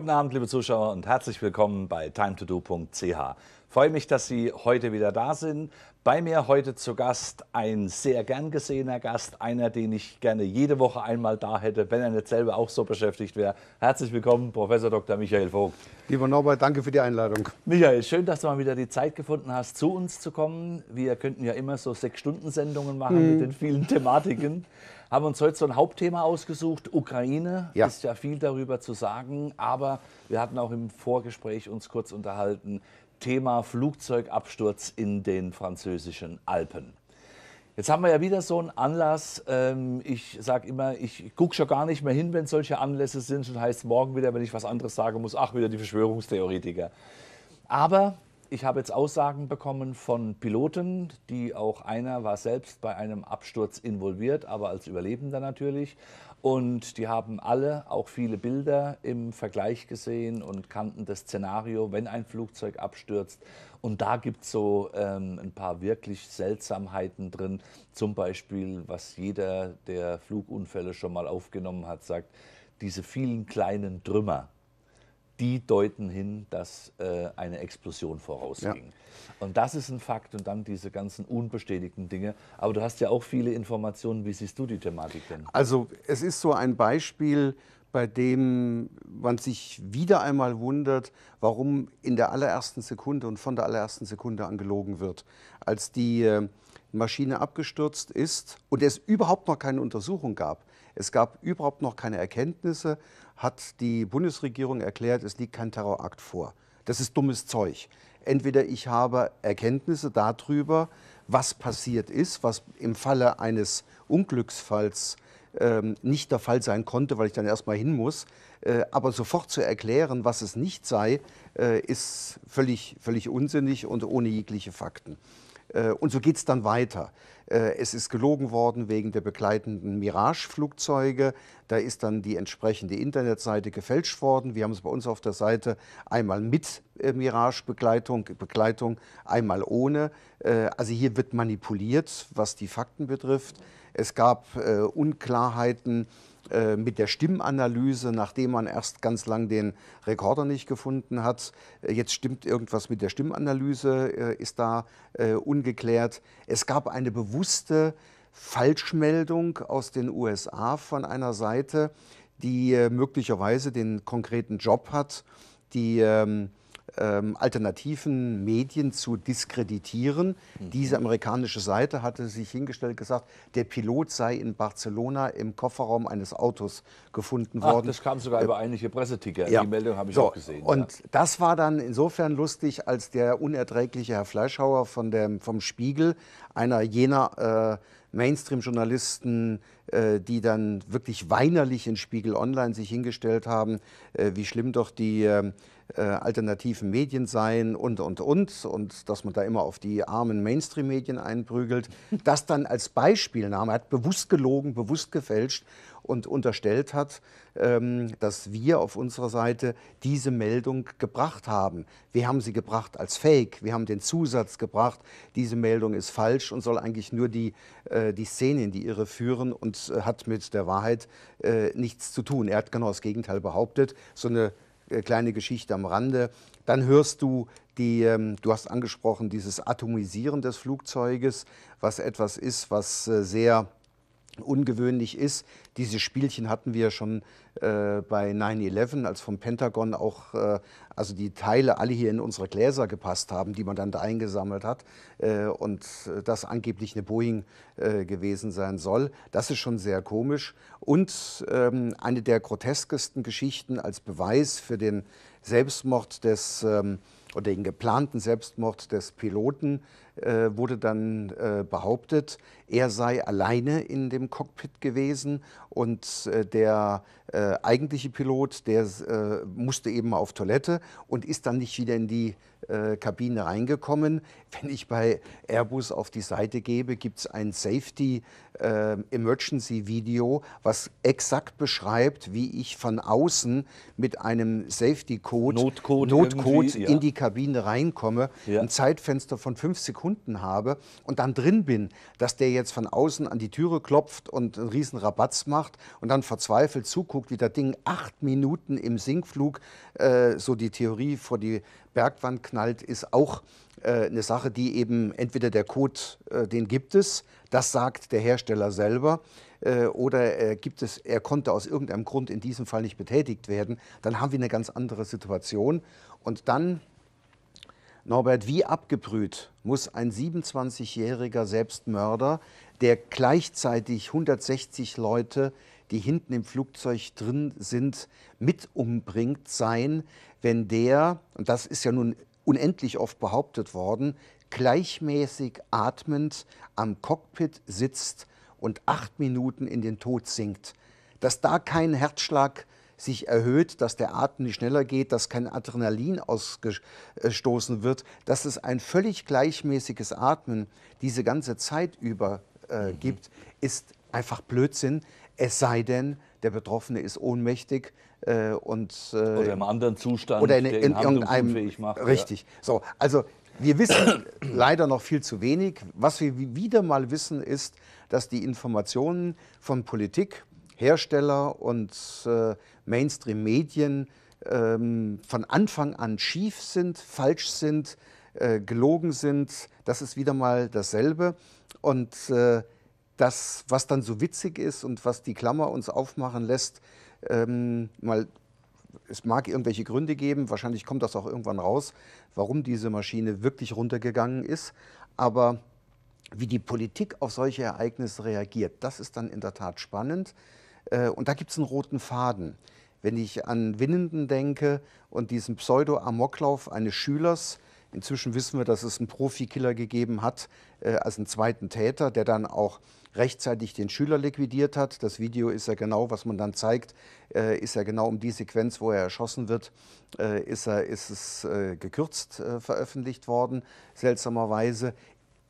Guten Abend, liebe Zuschauer und herzlich willkommen bei timetodo.ch. Freue mich, dass Sie heute wieder da sind. Bei mir heute zu Gast ein sehr gern gesehener Gast, einer, den ich gerne jede Woche einmal da hätte, wenn er nicht selber auch so beschäftigt wäre. Herzlich willkommen, Professor Dr. Michael Vogt. Lieber Norbert, danke für die Einladung. Michael, schön, dass du mal wieder die Zeit gefunden hast, zu uns zu kommen. Wir könnten ja immer so Sechs-Stunden-Sendungen machen hm. mit den vielen Thematiken haben uns heute so ein Hauptthema ausgesucht. Ukraine ja. ist ja viel darüber zu sagen, aber wir hatten auch im Vorgespräch uns kurz unterhalten. Thema Flugzeugabsturz in den französischen Alpen. Jetzt haben wir ja wieder so einen Anlass. Ähm, ich sage immer, ich gucke schon gar nicht mehr hin, wenn solche Anlässe sind. Schon heißt morgen wieder, wenn ich was anderes sagen muss, ach, wieder die Verschwörungstheoretiker. Aber ich habe jetzt Aussagen bekommen von Piloten, die auch einer war selbst bei einem Absturz involviert, aber als Überlebender natürlich. Und die haben alle auch viele Bilder im Vergleich gesehen und kannten das Szenario, wenn ein Flugzeug abstürzt. Und da gibt es so ähm, ein paar wirklich Seltsamheiten drin. Zum Beispiel, was jeder der Flugunfälle schon mal aufgenommen hat, sagt, diese vielen kleinen Trümmer die deuten hin, dass äh, eine Explosion vorausging. Ja. Und das ist ein Fakt und dann diese ganzen unbestätigten Dinge. Aber du hast ja auch viele Informationen. Wie siehst du die Thematik denn? Also es ist so ein Beispiel, bei dem man sich wieder einmal wundert, warum in der allerersten Sekunde und von der allerersten Sekunde angelogen wird. Als die äh, Maschine abgestürzt ist und es überhaupt noch keine Untersuchung gab, es gab überhaupt noch keine Erkenntnisse, hat die Bundesregierung erklärt, es liegt kein Terrorakt vor. Das ist dummes Zeug. Entweder ich habe Erkenntnisse darüber, was passiert ist, was im Falle eines Unglücksfalls ähm, nicht der Fall sein konnte, weil ich dann erstmal hin muss. Äh, aber sofort zu erklären, was es nicht sei, äh, ist völlig, völlig unsinnig und ohne jegliche Fakten. Äh, und so geht es dann weiter. Äh, es ist gelogen worden wegen der begleitenden Mirage-Flugzeuge. Da ist dann die entsprechende Internetseite gefälscht worden. Wir haben es bei uns auf der Seite einmal mit äh, Mirage-Begleitung, Begleitung, einmal ohne. Äh, also hier wird manipuliert, was die Fakten betrifft. Es gab Unklarheiten äh, mit der Stimmanalyse, nachdem man erst ganz lang den Rekorder nicht gefunden hat. Äh, jetzt stimmt irgendwas mit der Stimmanalyse, äh, ist da ungeklärt. Es gab eine bewusste Falschmeldung aus den USA von einer Seite, die möglicherweise den konkreten Job hat, die ähm, ähm, alternativen Medien zu diskreditieren. Mhm. Diese amerikanische Seite hatte sich hingestellt und gesagt, der Pilot sei in Barcelona im Kofferraum eines Autos gefunden Ach, worden. Das kam sogar äh, über einige Presseticker. Ja. Die Meldung habe ich so, auch gesehen. Und ja. das war dann insofern lustig, als der unerträgliche Herr Fleischhauer von dem, vom Spiegel, einer jener äh, Mainstream-Journalisten, äh, die dann wirklich weinerlich in Spiegel Online sich hingestellt haben, äh, wie schlimm doch die äh, alternativen Medien seien und, und, und. Und dass man da immer auf die armen Mainstream-Medien einprügelt. Das dann als Beispielnahme, hat bewusst gelogen, bewusst gefälscht und unterstellt hat, ähm, dass wir auf unserer Seite diese Meldung gebracht haben. Wir haben sie gebracht als Fake, wir haben den Zusatz gebracht, diese Meldung ist falsch und soll eigentlich nur die, die in die irreführen und äh, hat mit der Wahrheit äh, nichts zu tun. Er hat genau das Gegenteil behauptet. So eine äh, kleine Geschichte am Rande. Dann hörst du die, ähm, du hast angesprochen, dieses Atomisieren des Flugzeuges, was etwas ist, was äh, sehr ungewöhnlich ist. Diese Spielchen hatten wir schon äh, bei 9-11, als vom Pentagon auch äh, also die Teile alle hier in unsere Gläser gepasst haben, die man dann da eingesammelt hat äh, und äh, das angeblich eine Boeing äh, gewesen sein soll. Das ist schon sehr komisch. Und ähm, eine der groteskesten Geschichten als Beweis für den Selbstmord des ähm, oder den geplanten Selbstmord des Piloten äh, wurde dann äh, behauptet, er sei alleine in dem Cockpit gewesen und äh, der äh, eigentliche Pilot, der äh, musste eben auf Toilette und ist dann nicht wieder in die äh, Kabine reingekommen. Wenn ich bei Airbus auf die Seite gebe, gibt es ein Safety äh, Emergency Video, was exakt beschreibt, wie ich von außen mit einem Safety Code, Notcode, Notcode in ja. die Kabine reinkomme, ja. ein Zeitfenster von fünf Sekunden habe und dann drin bin, dass der jetzt von außen an die Türe klopft und einen riesen Rabatz macht und dann verzweifelt zuguckt, wie das Ding acht Minuten im Sinkflug äh, so die Theorie vor die Bergwand knallt knallt, ist auch äh, eine Sache, die eben entweder der Code, äh, den gibt es, das sagt der Hersteller selber, äh, oder gibt es, er konnte aus irgendeinem Grund in diesem Fall nicht betätigt werden, dann haben wir eine ganz andere Situation. Und dann, Norbert, wie abgebrüht muss ein 27-jähriger Selbstmörder, der gleichzeitig 160 Leute die hinten im Flugzeug drin sind, mit umbringt sein, wenn der, und das ist ja nun unendlich oft behauptet worden, gleichmäßig atmend am Cockpit sitzt und acht Minuten in den Tod sinkt. Dass da kein Herzschlag sich erhöht, dass der Atem nicht schneller geht, dass kein Adrenalin ausgestoßen wird, dass es ein völlig gleichmäßiges Atmen diese ganze Zeit über äh, mhm. gibt, ist einfach Blödsinn, es sei denn, der Betroffene ist ohnmächtig, äh, und, äh, oder im anderen Zustand, oder in, in, in irgendeinem, macht, Richtig. Ja. So, also wir wissen leider noch viel zu wenig. Was wir wieder mal wissen, ist, dass die Informationen von Politik, Hersteller und äh, Mainstream-Medien ähm, von Anfang an schief sind, falsch sind, äh, gelogen sind. Das ist wieder mal dasselbe. Und äh, das, was dann so witzig ist und was die Klammer uns aufmachen lässt, ähm, mal es mag irgendwelche Gründe geben, wahrscheinlich kommt das auch irgendwann raus, warum diese Maschine wirklich runtergegangen ist. Aber wie die Politik auf solche Ereignisse reagiert, das ist dann in der Tat spannend. Äh, und da gibt es einen roten Faden. Wenn ich an Winnenden denke und diesen Pseudo-Amoklauf eines Schülers, inzwischen wissen wir, dass es einen Profikiller gegeben hat, äh, als einen zweiten Täter, der dann auch rechtzeitig den Schüler liquidiert hat. Das Video ist ja genau, was man dann zeigt, äh, ist ja genau um die Sequenz, wo er erschossen wird, äh, ist, er, ist es äh, gekürzt äh, veröffentlicht worden, seltsamerweise.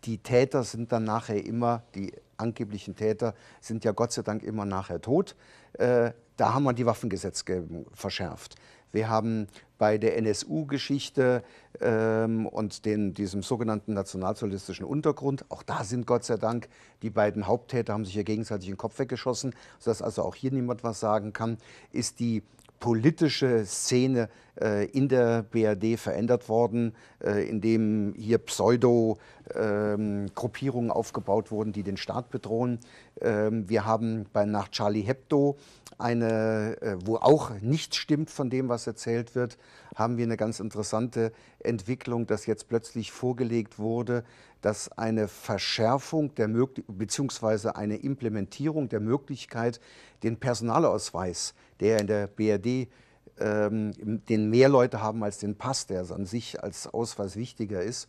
Die Täter sind dann nachher immer, die angeblichen Täter sind ja Gott sei Dank immer nachher tot. Äh, da haben wir die Waffengesetzgebung verschärft. Wir haben bei der NSU-Geschichte ähm, und den, diesem sogenannten nationalsozialistischen Untergrund, auch da sind Gott sei Dank die beiden Haupttäter haben sich ja gegenseitig den Kopf weggeschossen, sodass also auch hier niemand was sagen kann, ist die politische Szene äh, in der BRD verändert worden, äh, indem hier Pseudo-Gruppierungen ähm, aufgebaut wurden, die den Staat bedrohen. Ähm, wir haben bei, nach Charlie Hebdo eine, äh, wo auch nichts stimmt von dem, was erzählt wird, haben wir eine ganz interessante Entwicklung, dass jetzt plötzlich vorgelegt wurde, dass eine Verschärfung der bzw. eine Implementierung der Möglichkeit, den Personalausweis der in der BRD ähm, den mehr Leute haben als den Pass, der an sich als Ausweis wichtiger ist,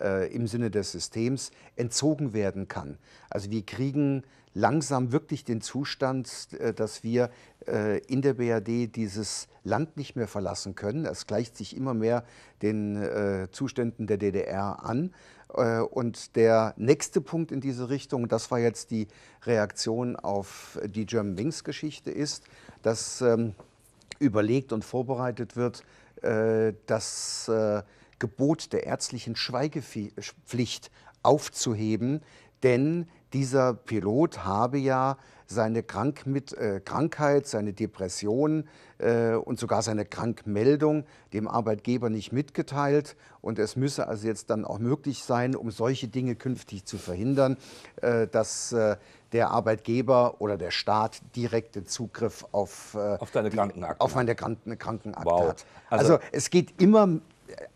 äh, im Sinne des Systems, entzogen werden kann. Also wir kriegen langsam wirklich den Zustand, äh, dass wir äh, in der BRD dieses Land nicht mehr verlassen können. Es gleicht sich immer mehr den äh, Zuständen der DDR an. Äh, und der nächste Punkt in diese Richtung, das war jetzt die Reaktion auf die German Wings Geschichte, ist, dass ähm, überlegt und vorbereitet wird, äh, das äh, Gebot der ärztlichen Schweigepflicht aufzuheben, denn dieser Pilot habe ja seine Krank mit, äh, Krankheit, seine Depression äh, und sogar seine Krankmeldung dem Arbeitgeber nicht mitgeteilt. Und es müsse also jetzt dann auch möglich sein, um solche Dinge künftig zu verhindern, äh, dass äh, der Arbeitgeber oder der Staat direkten Zugriff auf, äh, auf, deine Krankenakte. auf meine Kranken Krankenakte wow. hat. Also, also es geht immer,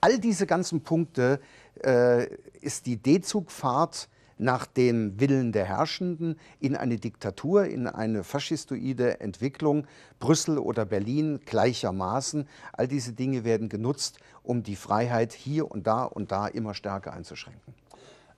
all diese ganzen Punkte äh, ist die D-Zugfahrt nach dem Willen der Herrschenden in eine Diktatur, in eine faschistoide Entwicklung, Brüssel oder Berlin gleichermaßen. All diese Dinge werden genutzt, um die Freiheit hier und da und da immer stärker einzuschränken.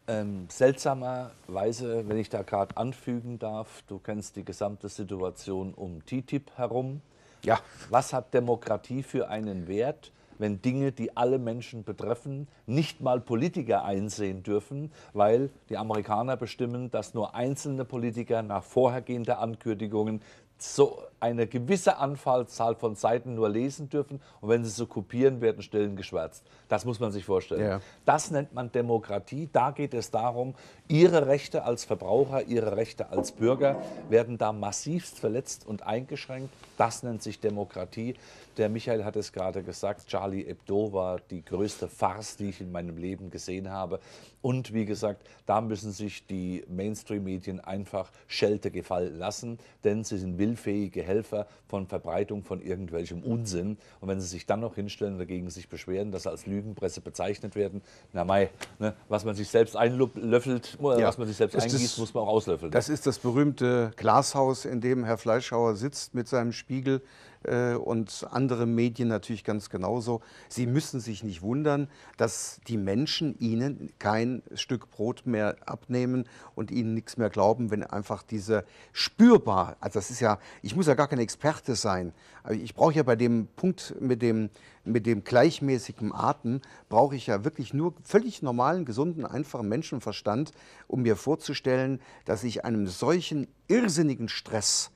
Ähm, seltsamerweise, wenn ich da gerade anfügen darf, du kennst die gesamte Situation um TTIP herum. Ja. Was hat Demokratie für einen Wert, wenn Dinge, die alle Menschen betreffen, nicht mal Politiker einsehen dürfen, weil die Amerikaner bestimmen, dass nur einzelne Politiker nach vorhergehender Ankündigungen so eine gewisse Anfallzahl von Seiten nur lesen dürfen und wenn sie so kopieren, werden Stellen geschwärzt. Das muss man sich vorstellen. Ja. Das nennt man Demokratie. Da geht es darum, ihre Rechte als Verbraucher, ihre Rechte als Bürger werden da massivst verletzt und eingeschränkt. Das nennt sich Demokratie. Der Michael hat es gerade gesagt, Charlie Hebdo war die größte Farce, die ich in meinem Leben gesehen habe. Und wie gesagt, da müssen sich die Mainstream-Medien einfach Schelte gefallen lassen, denn sie sind willfähige Helfer Helfer von Verbreitung von irgendwelchem Unsinn. Und wenn sie sich dann noch hinstellen, und dagegen sich beschweren, dass sie als Lügenpresse bezeichnet werden, na mei, ne, was man sich selbst einlöffelt, äh, ja. was man sich selbst ist eingießt, das, muss man auch auslöffeln. Das ist das berühmte Glashaus, in dem Herr Fleischhauer sitzt mit seinem Spiegel. Äh, und andere Medien natürlich ganz genauso. Sie müssen sich nicht wundern, dass die Menschen ihnen kein Stück Brot mehr abnehmen und ihnen nichts mehr glauben, wenn einfach diese spürbar, also das ist ja, ich muss ja gar kein Experte sein, aber ich brauche ja bei dem Punkt mit dem, mit dem gleichmäßigen Atem, brauche ich ja wirklich nur völlig normalen, gesunden, einfachen Menschenverstand, um mir vorzustellen, dass ich einem solchen irrsinnigen Stress,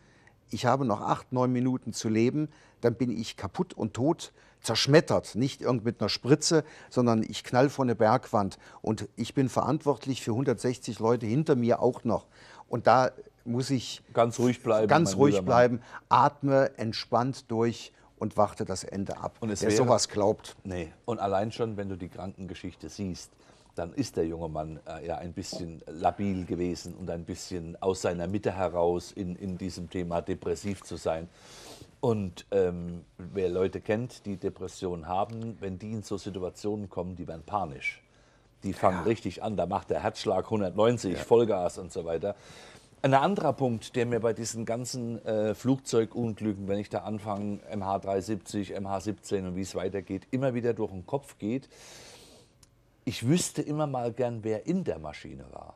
ich habe noch acht, neun Minuten zu leben, dann bin ich kaputt und tot, zerschmettert, nicht irgend mit einer Spritze, sondern ich knall vor eine Bergwand und ich bin verantwortlich für 160 Leute hinter mir auch noch. Und da muss ich ganz ruhig bleiben, ganz ruhig bleiben, atme entspannt durch und warte das Ende ab. Und es Wer wäre, sowas glaubt, nee. Und allein schon, wenn du die Krankengeschichte siehst, dann ist der junge Mann äh, ja ein bisschen labil gewesen und ein bisschen aus seiner Mitte heraus in, in diesem Thema depressiv zu sein. Und ähm, wer Leute kennt, die Depressionen haben, wenn die in so Situationen kommen, die werden panisch. Die fangen ja. richtig an, da macht der Herzschlag 190, ja. Vollgas und so weiter. Ein anderer Punkt, der mir bei diesen ganzen äh, Flugzeugunglücken, wenn ich da anfange, MH370, MH17 und wie es weitergeht, immer wieder durch den Kopf geht, ich wüsste immer mal gern, wer in der Maschine war.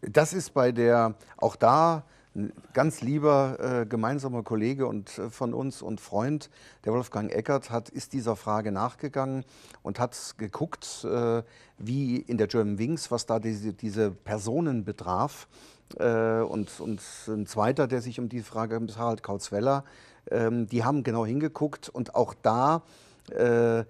Das ist bei der, auch da ein ganz lieber äh, gemeinsamer Kollege und äh, von uns und Freund, der Wolfgang Eckert, hat, ist dieser Frage nachgegangen und hat geguckt, äh, wie in der German Wings, was da diese, diese Personen betraf. Äh, und, und ein zweiter, der sich um die Frage, Harald Kautzweller, ähm, die haben genau hingeguckt und auch da äh,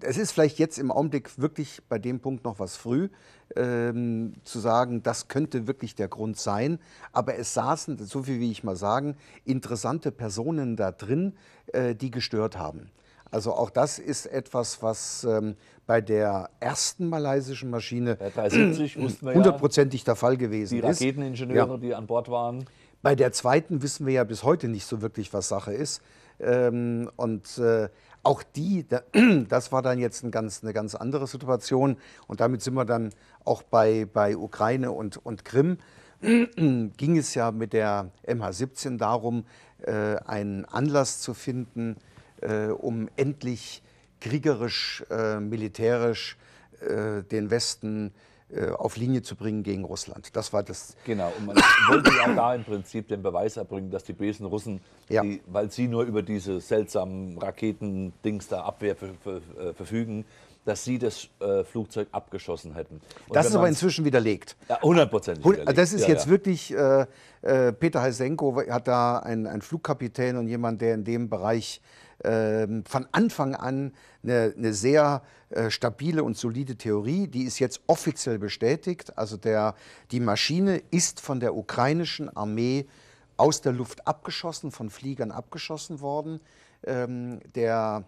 es ist vielleicht jetzt im Augenblick wirklich bei dem Punkt noch was früh, ähm, zu sagen, das könnte wirklich der Grund sein. Aber es saßen, so viel wie ich mal sagen, interessante Personen da drin, äh, die gestört haben. Also auch das ist etwas, was ähm, bei der ersten malaysischen Maschine hundertprozentig ja, der Fall gewesen ist. Die Raketeningenieure, ist. Ja. die an Bord waren. Bei der zweiten wissen wir ja bis heute nicht so wirklich, was Sache ist. Ähm, und äh, auch die, das war dann jetzt ein ganz, eine ganz andere Situation. Und damit sind wir dann auch bei, bei Ukraine und, und Krim. Ging es ja mit der MH17 darum, äh, einen Anlass zu finden, äh, um endlich kriegerisch, äh, militärisch äh, den Westen äh, äh, auf Linie zu bringen gegen Russland. Das war das. Genau, und man wollte ja da im Prinzip den Beweis erbringen, dass die bösen Russen, ja. die, weil sie nur über diese seltsamen Raketendings da Abwehr äh, verfügen, dass sie das äh, Flugzeug abgeschossen hätten. Und das ist aber inzwischen widerlegt. Ja, hundertprozentig widerlegt. Das ist ja, jetzt ja. wirklich, äh, äh, Peter Heisenko hat da einen, Flugkapitän und jemand, der in dem Bereich ähm, von Anfang an eine, eine sehr äh, stabile und solide Theorie. Die ist jetzt offiziell bestätigt. Also der, die Maschine ist von der ukrainischen Armee aus der Luft abgeschossen, von Fliegern abgeschossen worden. Ähm, der,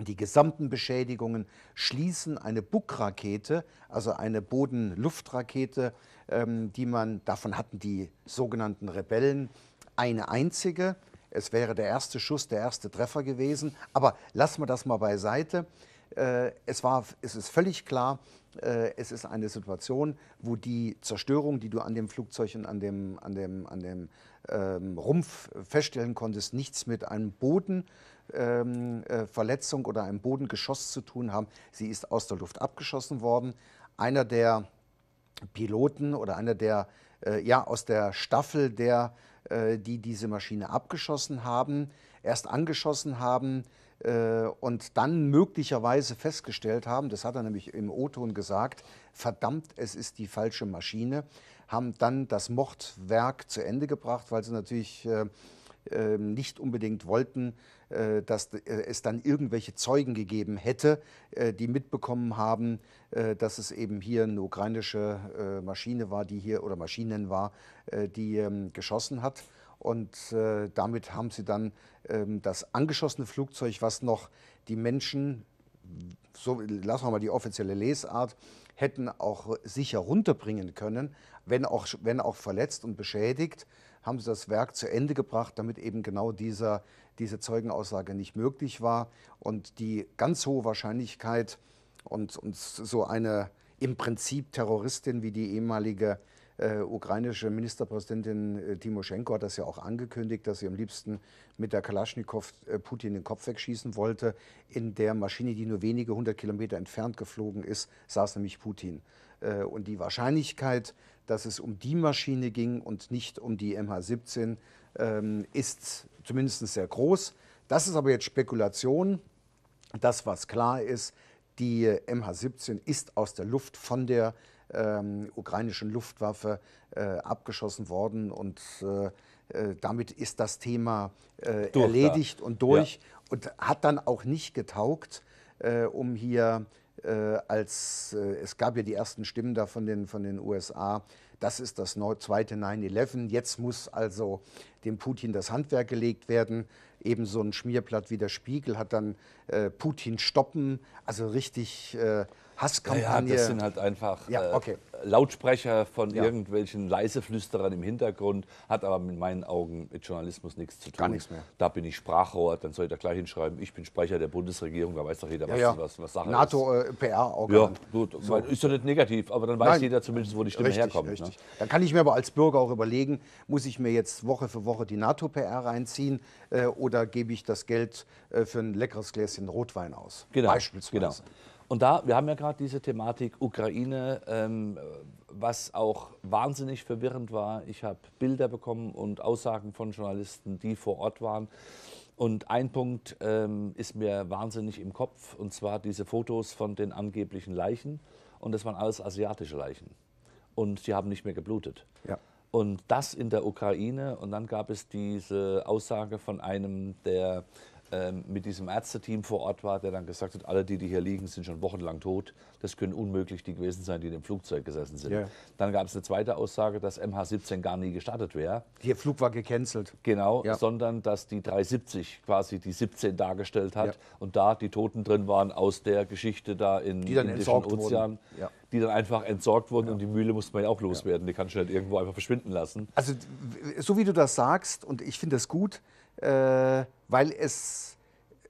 die gesamten Beschädigungen schließen eine Bug-Rakete, also eine Boden-Luft-Rakete, ähm, die man, davon hatten die sogenannten Rebellen eine einzige es wäre der erste Schuss, der erste Treffer gewesen. Aber lassen wir das mal beiseite. Äh, es, war, es ist völlig klar, äh, es ist eine Situation, wo die Zerstörung, die du an dem Flugzeug und an dem, an dem, an dem ähm, Rumpf feststellen konntest, nichts mit einem Bodenverletzung ähm, äh, oder einem Bodengeschoss zu tun haben. Sie ist aus der Luft abgeschossen worden. Einer der Piloten oder einer der, ja, aus der Staffel der äh, die diese Maschine abgeschossen haben, erst angeschossen haben äh, und dann möglicherweise festgestellt haben, das hat er nämlich im O-Ton gesagt, verdammt, es ist die falsche Maschine, haben dann das Mordwerk zu Ende gebracht, weil sie natürlich äh, nicht unbedingt wollten, äh, dass äh, es dann irgendwelche Zeugen gegeben hätte, äh, die mitbekommen haben, dass es eben hier eine ukrainische Maschine war, die hier oder Maschinen war, die ähm, geschossen hat. Und damit haben sie dann ähm, das angeschossene Flugzeug, was noch die Menschen, so lassen wir mal die offizielle Lesart, hätten auch sicher runterbringen können, wenn auch, wenn auch verletzt und beschädigt haben sie das Werk zu Ende gebracht, damit eben genau dieser, diese Zeugenaussage nicht möglich war. Und die ganz hohe Wahrscheinlichkeit und, und so eine im Prinzip Terroristin wie die ehemalige äh, ukrainische Ministerpräsidentin äh, Timoschenko hat das ja auch angekündigt, dass sie am liebsten mit der Kalaschnikow äh, Putin den Kopf wegschießen wollte. In der Maschine, die nur wenige hundert Kilometer entfernt geflogen ist, saß nämlich Putin. Äh, und die Wahrscheinlichkeit, dass es um die Maschine ging und nicht um die MH17, ähm, ist zumindest sehr groß. Das ist aber jetzt Spekulation. Das, was klar ist, die MH17 ist aus der Luft von der ähm, ukrainischen Luftwaffe äh, abgeschossen worden und äh, äh damit ist das Thema äh, erledigt da. und durch ja. und hat dann auch nicht getaugt, äh, um hier äh, als äh, es gab ja die ersten Stimmen da von den, von den USA, das ist das zweite 9-11. Jetzt muss also dem Putin das Handwerk gelegt werden. Eben so ein Schmierblatt wie der Spiegel hat dann äh, Putin stoppen, also richtig äh, Hasskampagne. Ja, das sind halt einfach ja, äh, okay. äh, Lautsprecher von ja. irgendwelchen Leiseflüsterern im Hintergrund, hat aber mit meinen Augen mit Journalismus nichts zu tun. Gar nichts mehr. Da bin ich Sprachrohr, dann soll ich da gleich hinschreiben, ich bin Sprecher der Bundesregierung, da weiß doch jeder, ja, was, ja. was, was Sache NATO, ist. NATO-PR-Organ. Äh, ja, gut, so. ist doch nicht negativ, aber dann weiß Nein. jeder zumindest, wo die Stimme richtig, herkommt. Ne? Richtig. Ne? Dann kann ich mir aber als Bürger auch überlegen, muss ich mir jetzt Woche für Woche die NATO-PR reinziehen äh, oder gebe ich das Geld äh, für ein leckeres Gläschen Rotwein aus? Genau. Beispielsweise. Genau. Und da, wir haben ja gerade diese Thematik Ukraine, ähm, was auch wahnsinnig verwirrend war. Ich habe Bilder bekommen und Aussagen von Journalisten, die vor Ort waren. Und ein Punkt ähm, ist mir wahnsinnig im Kopf, und zwar diese Fotos von den angeblichen Leichen. Und das waren alles asiatische Leichen. Und die haben nicht mehr geblutet. Ja. Und das in der Ukraine. Und dann gab es diese Aussage von einem der ähm, mit diesem Ärzteteam vor Ort war, der dann gesagt hat, alle die, die hier liegen, sind schon wochenlang tot. Das können unmöglich die gewesen sein, die in dem Flugzeug gesessen sind. Yeah. Dann gab es eine zweite Aussage, dass MH17 gar nie gestartet wäre. Der Flug war gecancelt. Genau, ja. sondern dass die 370 quasi die 17 dargestellt hat ja. und da die Toten drin waren aus der Geschichte da in die dann Indischen Ozean. Ja. Die dann einfach entsorgt wurden und die Mühle musste man ja auch loswerden. Die kann halt irgendwo einfach verschwinden lassen. Also so wie du das sagst und ich finde das gut, äh, weil es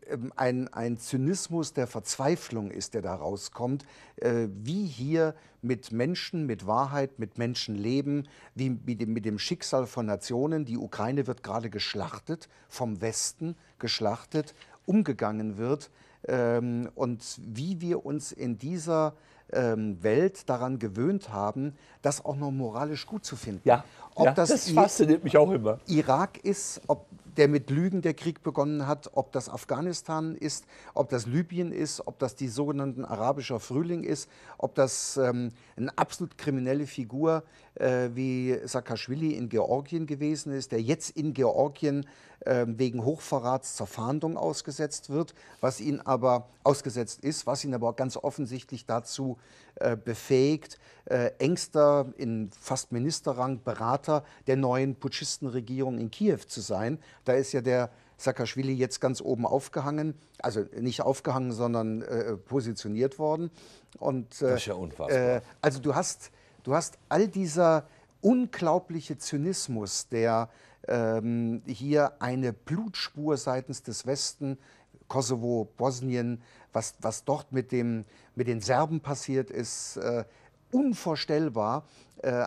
ähm, ein, ein, Zynismus der Verzweiflung ist, der da rauskommt, äh, wie hier mit Menschen, mit Wahrheit, mit Menschenleben, wie mit dem, mit dem Schicksal von Nationen, die Ukraine wird gerade geschlachtet, vom Westen geschlachtet, umgegangen wird ähm, und wie wir uns in dieser ähm, Welt daran gewöhnt haben, das auch noch moralisch gut zu finden. Ja, ob ja, das, das fasziniert mich auch immer. Irak ist, ob der mit Lügen der Krieg begonnen hat, ob das Afghanistan ist, ob das Libyen ist, ob das die sogenannten arabischer Frühling ist, ob das ähm, eine absolut kriminelle Figur äh, wie Saakashvili in Georgien gewesen ist, der jetzt in Georgien äh, wegen Hochverrats zur Fahndung ausgesetzt wird, was ihn aber ausgesetzt ist, was ihn aber auch ganz offensichtlich dazu äh, befähigt, äh, engster in fast Ministerrang Berater der neuen Putschistenregierung in Kiew zu sein. Da ist ja der Saakashvili jetzt ganz oben aufgehangen, also nicht aufgehangen, sondern äh, positioniert worden. Und, äh, das ist ja unfassbar. Äh, also du hast, du hast all dieser unglaubliche Zynismus, der ähm, hier eine Blutspur seitens des Westen, Kosovo, Bosnien, was, was dort mit, dem, mit den Serben passiert ist, äh, unvorstellbar äh,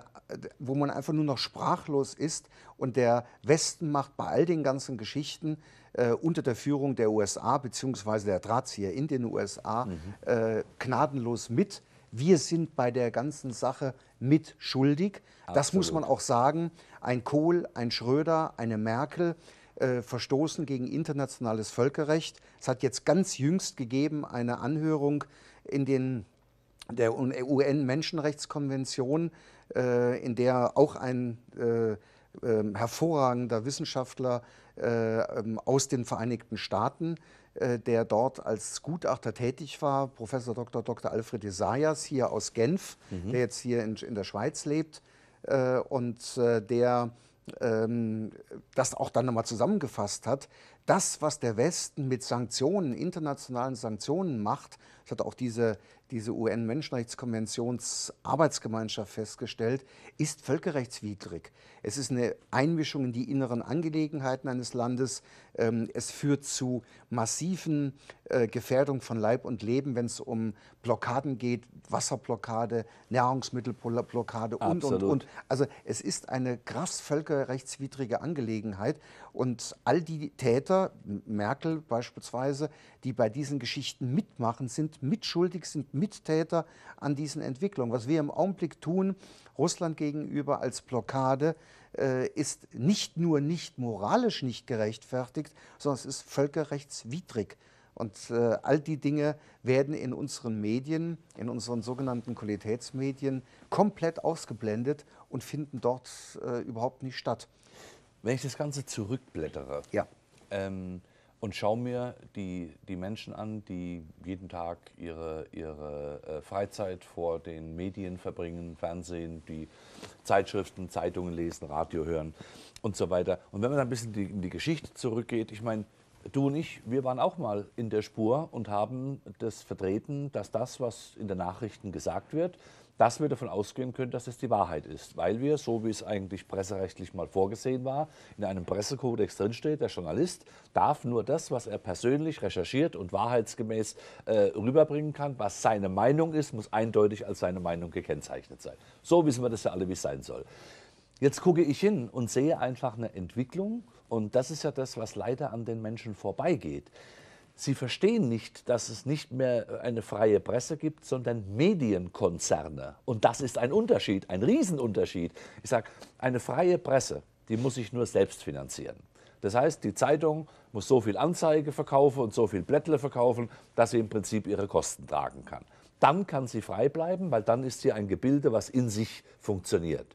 wo man einfach nur noch sprachlos ist. Und der Westen macht bei all den ganzen Geschichten äh, unter der Führung der USA beziehungsweise der Drahtzieher in den USA mhm. äh, gnadenlos mit. Wir sind bei der ganzen Sache mit schuldig. Absolut. Das muss man auch sagen. Ein Kohl, ein Schröder, eine Merkel äh, verstoßen gegen internationales Völkerrecht. Es hat jetzt ganz jüngst gegeben eine Anhörung in den, der UN-Menschenrechtskonvention äh, in der auch ein äh, ähm, hervorragender Wissenschaftler äh, ähm, aus den Vereinigten Staaten der dort als Gutachter tätig war, Professor Dr. Dr. Alfred Isaias hier aus Genf, mhm. der jetzt hier in, in der Schweiz lebt äh, und äh, der ähm, das auch dann nochmal zusammengefasst hat. Das, was der Westen mit Sanktionen, internationalen Sanktionen macht, das hat auch diese diese UN-Menschenrechtskonventionsarbeitsgemeinschaft festgestellt, ist völkerrechtswidrig. Es ist eine Einmischung in die inneren Angelegenheiten eines Landes. Ähm, es führt zu massiven äh, Gefährdung von Leib und Leben, wenn es um Blockaden geht, Wasserblockade, Nahrungsmittelblockade und, Absolut. und, und. Also es ist eine krass völkerrechtswidrige Angelegenheit. Und all die Täter, Merkel beispielsweise, die bei diesen Geschichten mitmachen, sind mitschuldig, sind Mittäter an diesen Entwicklungen. Was wir im Augenblick tun, Russland gegenüber als Blockade, äh, ist nicht nur nicht moralisch nicht gerechtfertigt, sondern es ist völkerrechtswidrig. Und äh, all die Dinge werden in unseren Medien, in unseren sogenannten Qualitätsmedien, komplett ausgeblendet und finden dort äh, überhaupt nicht statt. Wenn ich das Ganze zurückblättere ja. ähm, und schaue mir die, die Menschen an, die jeden Tag ihre, ihre äh, Freizeit vor den Medien verbringen, Fernsehen, die Zeitschriften, Zeitungen lesen, Radio hören und so weiter. Und wenn man dann ein bisschen in die Geschichte zurückgeht, ich meine, Du und ich, wir waren auch mal in der Spur und haben das vertreten, dass das, was in den Nachrichten gesagt wird, dass wir davon ausgehen können, dass es die Wahrheit ist. Weil wir, so wie es eigentlich presserechtlich mal vorgesehen war, in einem Pressekodex drinsteht, der Journalist darf nur das, was er persönlich recherchiert und wahrheitsgemäß äh, rüberbringen kann, was seine Meinung ist, muss eindeutig als seine Meinung gekennzeichnet sein. So wissen wir das ja alle, wie es sein soll. Jetzt gucke ich hin und sehe einfach eine Entwicklung und das ist ja das, was leider an den Menschen vorbeigeht. Sie verstehen nicht, dass es nicht mehr eine freie Presse gibt, sondern Medienkonzerne. Und das ist ein Unterschied, ein Riesenunterschied. Ich sage, eine freie Presse, die muss sich nur selbst finanzieren. Das heißt, die Zeitung muss so viel Anzeige verkaufen und so viel Blättle verkaufen, dass sie im Prinzip ihre Kosten tragen kann. Dann kann sie frei bleiben, weil dann ist sie ein Gebilde, was in sich funktioniert.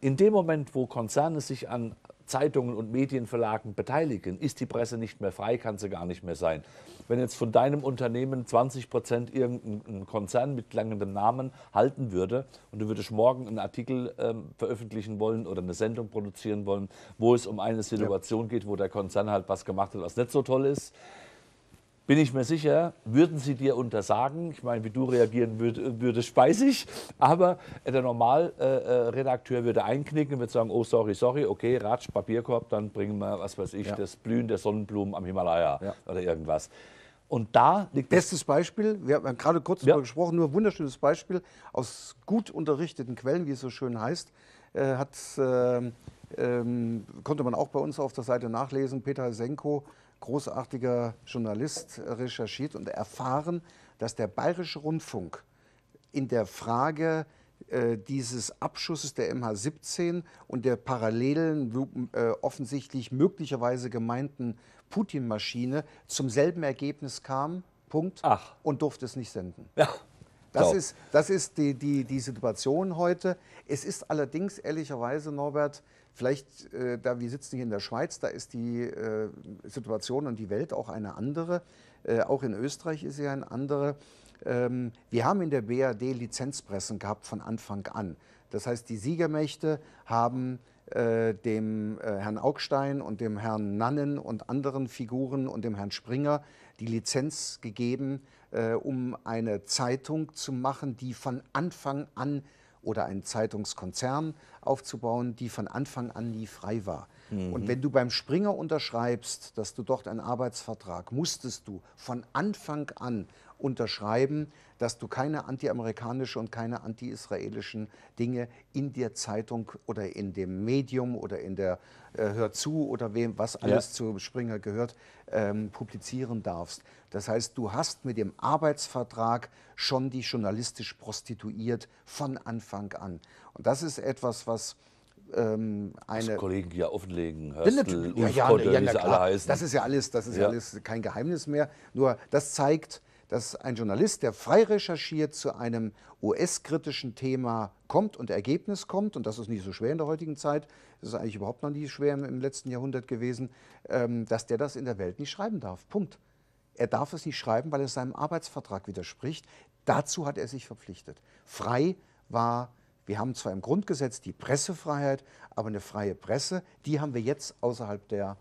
In dem Moment, wo Konzerne sich an Zeitungen und Medienverlagen beteiligen, ist die Presse nicht mehr frei, kann sie gar nicht mehr sein. Wenn jetzt von deinem Unternehmen 20 Prozent irgendein Konzern mit langem Namen halten würde und du würdest morgen einen Artikel ähm, veröffentlichen wollen oder eine Sendung produzieren wollen, wo es um eine Situation ja. geht, wo der Konzern halt was gemacht hat, was nicht so toll ist, bin ich mir sicher, würden sie dir untersagen. Ich meine, wie du reagieren würdest, weiß ich. Aber äh, der Normalredakteur äh, äh, würde einknicken, würde sagen, oh, sorry, sorry, okay, Ratsch, Papierkorb, dann bringen wir, was weiß ich, ja. das Blühen der Sonnenblumen am Himalaya ja. oder irgendwas. Und da liegt Bestes Beispiel, wir haben gerade kurz ja. darüber gesprochen, nur ein wunderschönes Beispiel aus gut unterrichteten Quellen, wie es so schön heißt, äh, hat, äh, ähm, konnte man auch bei uns auf der Seite nachlesen, Peter Senko großartiger Journalist recherchiert und erfahren, dass der Bayerische Rundfunk in der Frage äh, dieses Abschusses der MH17 und der parallelen, äh, offensichtlich möglicherweise gemeinten Putin-Maschine zum selben Ergebnis kam, Punkt, Ach. und durfte es nicht senden. Ja. Das so. ist, das ist die, die, die Situation heute. Es ist allerdings ehrlicherweise, Norbert, Vielleicht, äh, da wir sitzen hier in der Schweiz, da ist die äh, Situation und die Welt auch eine andere. Äh, auch in Österreich ist sie eine andere. Ähm, wir haben in der BRD Lizenzpressen gehabt von Anfang an. Das heißt, die Siegermächte haben äh, dem äh, Herrn Augstein und dem Herrn Nannen und anderen Figuren und dem Herrn Springer die Lizenz gegeben, äh, um eine Zeitung zu machen, die von Anfang an oder einen Zeitungskonzern aufzubauen, die von Anfang an nie frei war. Mhm. Und wenn du beim Springer unterschreibst, dass du dort einen Arbeitsvertrag, musstest du von Anfang an unterschreiben, dass du keine antiamerikanischen und keine anti-israelischen Dinge in der Zeitung oder in dem Medium oder in der äh, Hör zu oder wem, was alles ja. zu Springer gehört, ähm, publizieren darfst. Das heißt, du hast mit dem Arbeitsvertrag schon die journalistisch prostituiert von Anfang an. Und das ist etwas, was ähm, eine das Kollegen ja offenlegen, Hörstel, ja, ja, ja, ja, ja alle heißen. Das ist ja alles, das ist ja. ja. alles kein Geheimnis mehr. Nur das zeigt, dass ein Journalist, der frei recherchiert zu einem US-kritischen Thema kommt und Ergebnis kommt, und das ist nicht so schwer in der heutigen Zeit, das ist eigentlich überhaupt noch nie schwer im, letzten Jahrhundert gewesen, ähm, dass der das in der Welt nicht schreiben darf. Punkt. Er darf es nicht schreiben, weil es seinem Arbeitsvertrag widerspricht. Dazu hat er sich verpflichtet. Frei war, wir haben zwar im Grundgesetz die Pressefreiheit, aber eine freie Presse, die haben wir jetzt außerhalb der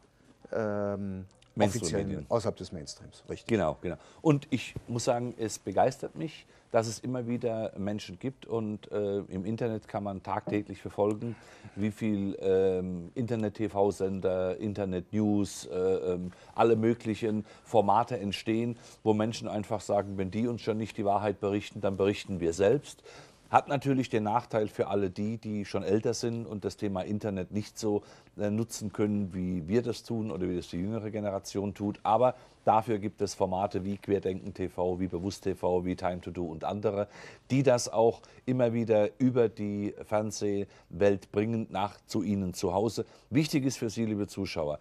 ähm, offiziellen, außerhalb des Mainstreams. Richtig. Genau, genau. Und ich muss sagen, es begeistert mich, dass es immer wieder Menschen gibt und äh, im Internet kann man tagtäglich verfolgen, wie viel ähm, Internet-TV-Sender, Internet-News, äh, ähm, alle möglichen Formate entstehen, wo Menschen einfach sagen, wenn die uns schon nicht die Wahrheit berichten, dann berichten wir selbst. Hat natürlich den Nachteil für alle die, die schon älter sind und das Thema Internet nicht so äh, nutzen können, wie wir das tun oder wie das die jüngere Generation tut. Aber dafür gibt es Formate wie Querdenken TV, wie Bewusst TV, wie Time to Do und andere, die das auch immer wieder über die Fernsehwelt bringen nach zu Ihnen zu Hause. Wichtig ist für Sie, liebe Zuschauer,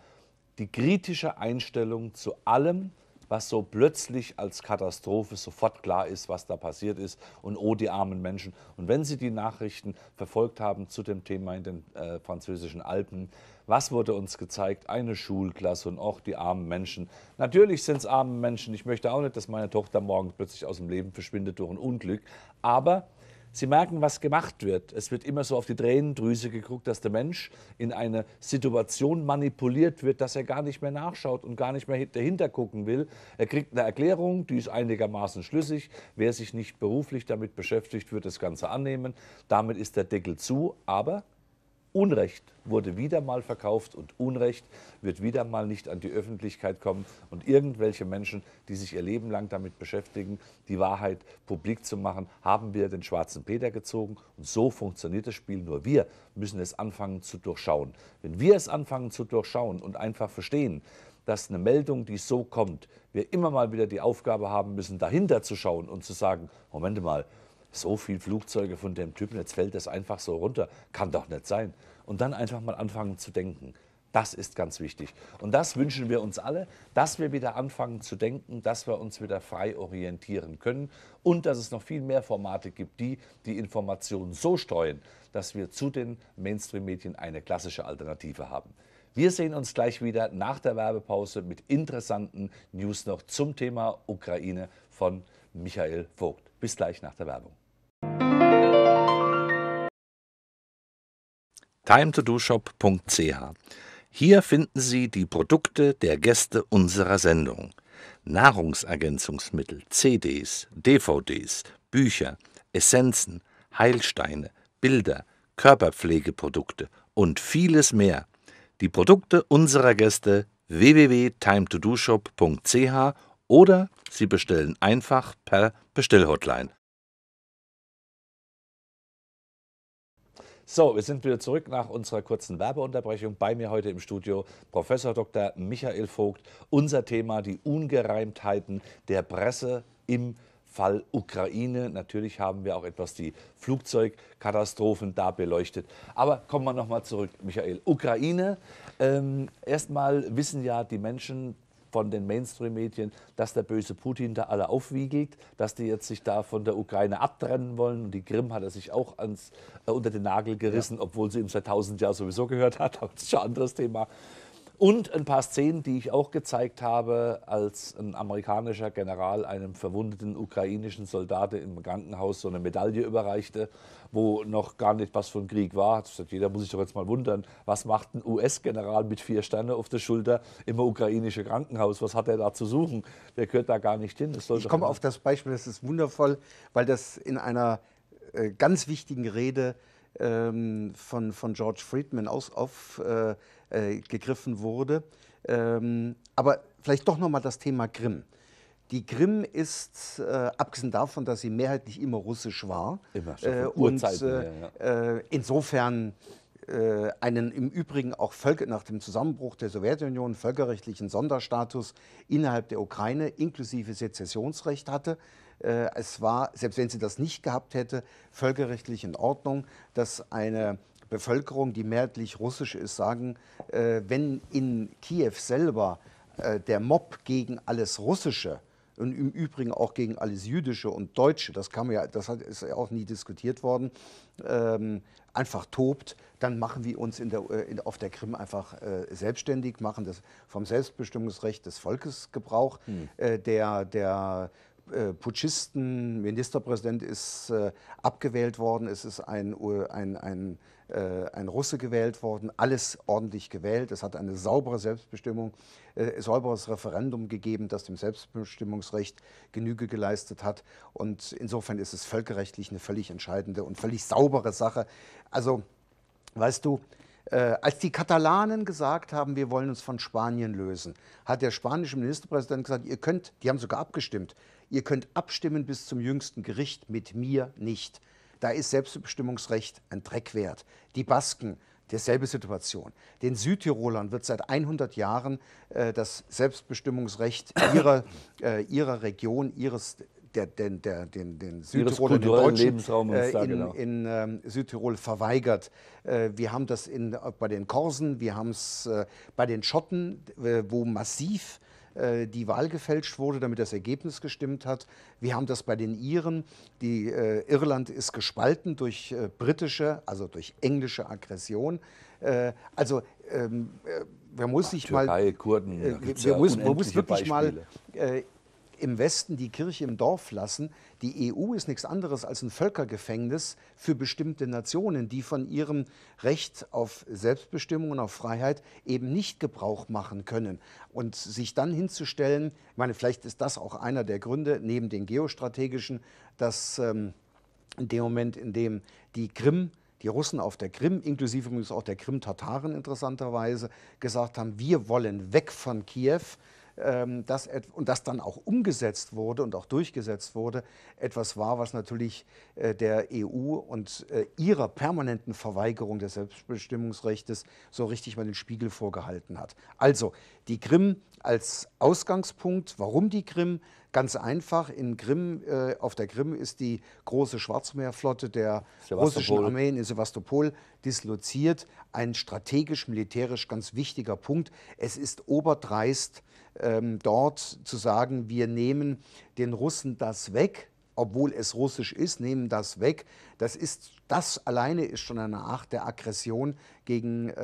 die kritische Einstellung zu allem, was so plötzlich als Katastrophe sofort klar ist, was da passiert ist und oh, die armen Menschen. Und wenn Sie die Nachrichten verfolgt haben zu dem Thema in den äh, französischen Alpen, was wurde uns gezeigt? Eine Schulklasse und auch die armen Menschen. Natürlich sind es arme Menschen. Ich möchte auch nicht, dass meine Tochter morgen plötzlich aus dem Leben verschwindet durch ein Unglück. Aber Sie merken, was gemacht wird. Es wird immer so auf die Tränendrüse geguckt, dass der Mensch in eine Situation manipuliert wird, dass er gar nicht mehr nachschaut und gar nicht mehr dahinter gucken will. Er kriegt eine Erklärung, die ist einigermaßen schlüssig. Wer sich nicht beruflich damit beschäftigt, wird das Ganze annehmen. Damit ist der Deckel zu, aber Unrecht wurde wieder mal verkauft und Unrecht wird wieder mal nicht an die Öffentlichkeit kommen. Und irgendwelche Menschen, die sich ihr Leben lang damit beschäftigen, die Wahrheit publik zu machen, haben wir den schwarzen Peter gezogen. Und so funktioniert das Spiel. Nur wir müssen es anfangen zu durchschauen. Wenn wir es anfangen zu durchschauen und einfach verstehen, dass eine Meldung, die so kommt, wir immer mal wieder die Aufgabe haben müssen, dahinter zu schauen und zu sagen, Moment mal, so viele Flugzeuge von dem Typen, jetzt fällt das einfach so runter. Kann doch nicht sein. Und dann einfach mal anfangen zu denken. Das ist ganz wichtig. Und das wünschen wir uns alle, dass wir wieder anfangen zu denken, dass wir uns wieder frei orientieren können und dass es noch viel mehr Formate gibt, die die Informationen so streuen, dass wir zu den Mainstream-Medien eine klassische Alternative haben. Wir sehen uns gleich wieder nach der Werbepause mit interessanten News noch zum Thema Ukraine von Michael Vogt. Bis gleich nach der Werbung timetodoshop.ch. Hier finden Sie die Produkte der Gäste unserer Sendung. Nahrungsergänzungsmittel, CDs, DVDs, Bücher, Essenzen, Heilsteine, Bilder, Körperpflegeprodukte und vieles mehr. Die Produkte unserer Gäste www.timetodoshop.ch oder Sie bestellen einfach per Bestellhotline So, wir sind wieder zurück nach unserer kurzen Werbeunterbrechung. Bei mir heute im Studio Professor Dr. Michael Vogt. Unser Thema die Ungereimtheiten der Presse im Fall Ukraine. Natürlich haben wir auch etwas die Flugzeugkatastrophen da beleuchtet. Aber kommen wir nochmal zurück, Michael. Ukraine. Ähm, erstmal wissen ja die Menschen, von den Mainstream-Medien, dass der böse Putin da alle aufwiegelt, dass die jetzt sich da von der Ukraine abtrennen wollen. Und die Krim hat er sich auch ans, äh, unter den Nagel gerissen, ja. obwohl sie ihm seit tausend Jahren sowieso gehört hat. Aber das ist schon ein anderes Thema. Und ein paar Szenen, die ich auch gezeigt habe, als ein amerikanischer General einem verwundeten ukrainischen Soldaten im Krankenhaus so eine Medaille überreichte, wo noch gar nicht was von Krieg war. Gesagt, jeder muss sich doch jetzt mal wundern, was macht ein US-General mit vier Sterne auf der Schulter im ukrainischen Krankenhaus? Was hat er da zu suchen? Der gehört da gar nicht hin. ich komme auf das Beispiel, das ist wundervoll, weil das in einer äh, ganz wichtigen Rede ähm, von, von George Friedman aufgegriffen äh, äh wurde. Ähm, aber vielleicht doch nochmal das Thema Grimm. Die Grimm ist, äh, abgesehen davon, dass sie mehrheitlich immer russisch war, immer äh, und äh, ja, ja. Äh, insofern äh, einen im Übrigen auch Völker, nach dem Zusammenbruch der Sowjetunion völkerrechtlichen Sonderstatus innerhalb der Ukraine inklusive Sezessionsrecht hatte, äh, es war, selbst wenn sie das nicht gehabt hätte, völkerrechtlich in Ordnung, dass eine Bevölkerung, die mehrheitlich russisch ist, sagen, äh, wenn in Kiew selber äh, der Mob gegen alles Russische und im Übrigen auch gegen alles Jüdische und Deutsche, das, kann man ja, das hat, ist ja auch nie diskutiert worden, ähm, einfach tobt, dann machen wir uns in der, in, auf der Krim einfach äh, selbstständig, machen das vom Selbstbestimmungsrecht des Volkes Gebrauch. Hm. Äh, der, der äh, Putschisten Ministerpräsident ist äh, abgewählt worden, es ist ein, ein, ein, äh, ein Russe gewählt worden, alles ordentlich gewählt, es hat eine saubere Selbstbestimmung, äh, sauberes Referendum gegeben, das dem Selbstbestimmungsrecht Genüge geleistet hat. Und insofern ist es völkerrechtlich eine völlig entscheidende und völlig saubere Sache. Also, weißt du, äh, als die Katalanen gesagt haben, wir wollen uns von Spanien lösen, hat der spanische Ministerpräsident gesagt, ihr könnt, die haben sogar abgestimmt, ihr könnt abstimmen bis zum jüngsten Gericht, mit mir nicht. Da ist Selbstbestimmungsrecht ein Dreck wert. Die Basken, derselbe Situation. Den Südtirolern wird seit 100 Jahren äh, das Selbstbestimmungsrecht ihrer, äh, ihrer Region, ihres der, der, der, den, den Südtirol den äh, in, genau. in ähm, Südtirol verweigert. Äh, wir haben das in, bei den Korsen, wir haben es äh, bei den Schotten, äh, wo massiv äh, die Wahl gefälscht wurde, damit das Ergebnis gestimmt hat. Wir haben das bei den Iren. Die, äh, Irland ist gespalten durch äh, britische, also durch englische Aggression. Äh, also ähm, äh, man muss sich mal, Kurden, äh, wir ja muss, man muss wirklich Beispiele. mal im Westen die Kirche im Dorf lassen. Die EU ist nichts anderes als ein Völkergefängnis für bestimmte Nationen, die von ihrem Recht auf Selbstbestimmung und auf Freiheit eben nicht Gebrauch machen können. Und sich dann hinzustellen, ich meine, vielleicht ist das auch einer der Gründe, neben den geostrategischen, dass ähm, in dem Moment, in dem die Krim die Russen auf der Krim, inklusive übrigens auch der Krim-Tataren interessanterweise, gesagt haben, wir wollen weg von Kiew, ähm, dass, und das dann auch umgesetzt wurde und auch durchgesetzt wurde, etwas war, was natürlich äh, der EU und äh, ihrer permanenten Verweigerung des Selbstbestimmungsrechts so richtig mal den Spiegel vorgehalten hat. Also die Krim als Ausgangspunkt. Warum die Krim? Ganz einfach, in Grimm, äh, auf der Krim ist die große Schwarzmeerflotte der russischen Armee in Sevastopol disloziert. Ein strategisch-militärisch ganz wichtiger Punkt. Es ist oberdreist, ähm, dort zu sagen, wir nehmen den Russen das weg, obwohl es russisch ist, nehmen das weg. Das, ist, das alleine ist schon eine Art der Aggression gegenüber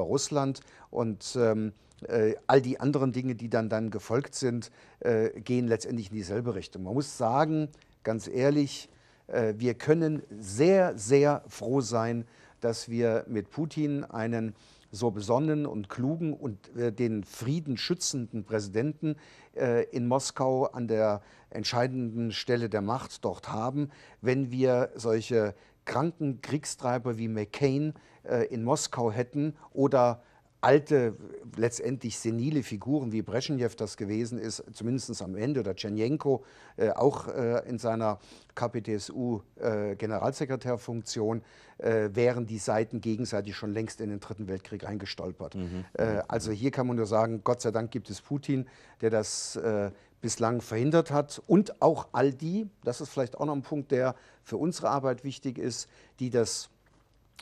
ähm, Russland und ähm, äh, all die anderen Dinge, die dann, dann gefolgt sind, äh, gehen letztendlich in dieselbe Richtung. Man muss sagen, ganz ehrlich, äh, wir können sehr, sehr froh sein, dass wir mit Putin einen so besonnen und klugen und äh, den Frieden schützenden Präsidenten äh, in Moskau an der entscheidenden Stelle der Macht dort haben, wenn wir solche kranken Kriegstreiber wie McCain äh, in Moskau hätten oder alte, letztendlich senile Figuren, wie Brezhnev das gewesen ist, zumindest am Ende, oder Tschernjenko, äh, auch äh, in seiner KPDSU-Generalsekretärfunktion, äh, äh, wären die Seiten gegenseitig schon längst in den Dritten Weltkrieg eingestolpert. Mhm. Äh, also hier kann man nur sagen, Gott sei Dank gibt es Putin, der das äh, bislang verhindert hat und auch all die, das ist vielleicht auch noch ein Punkt, der für unsere Arbeit wichtig ist, die das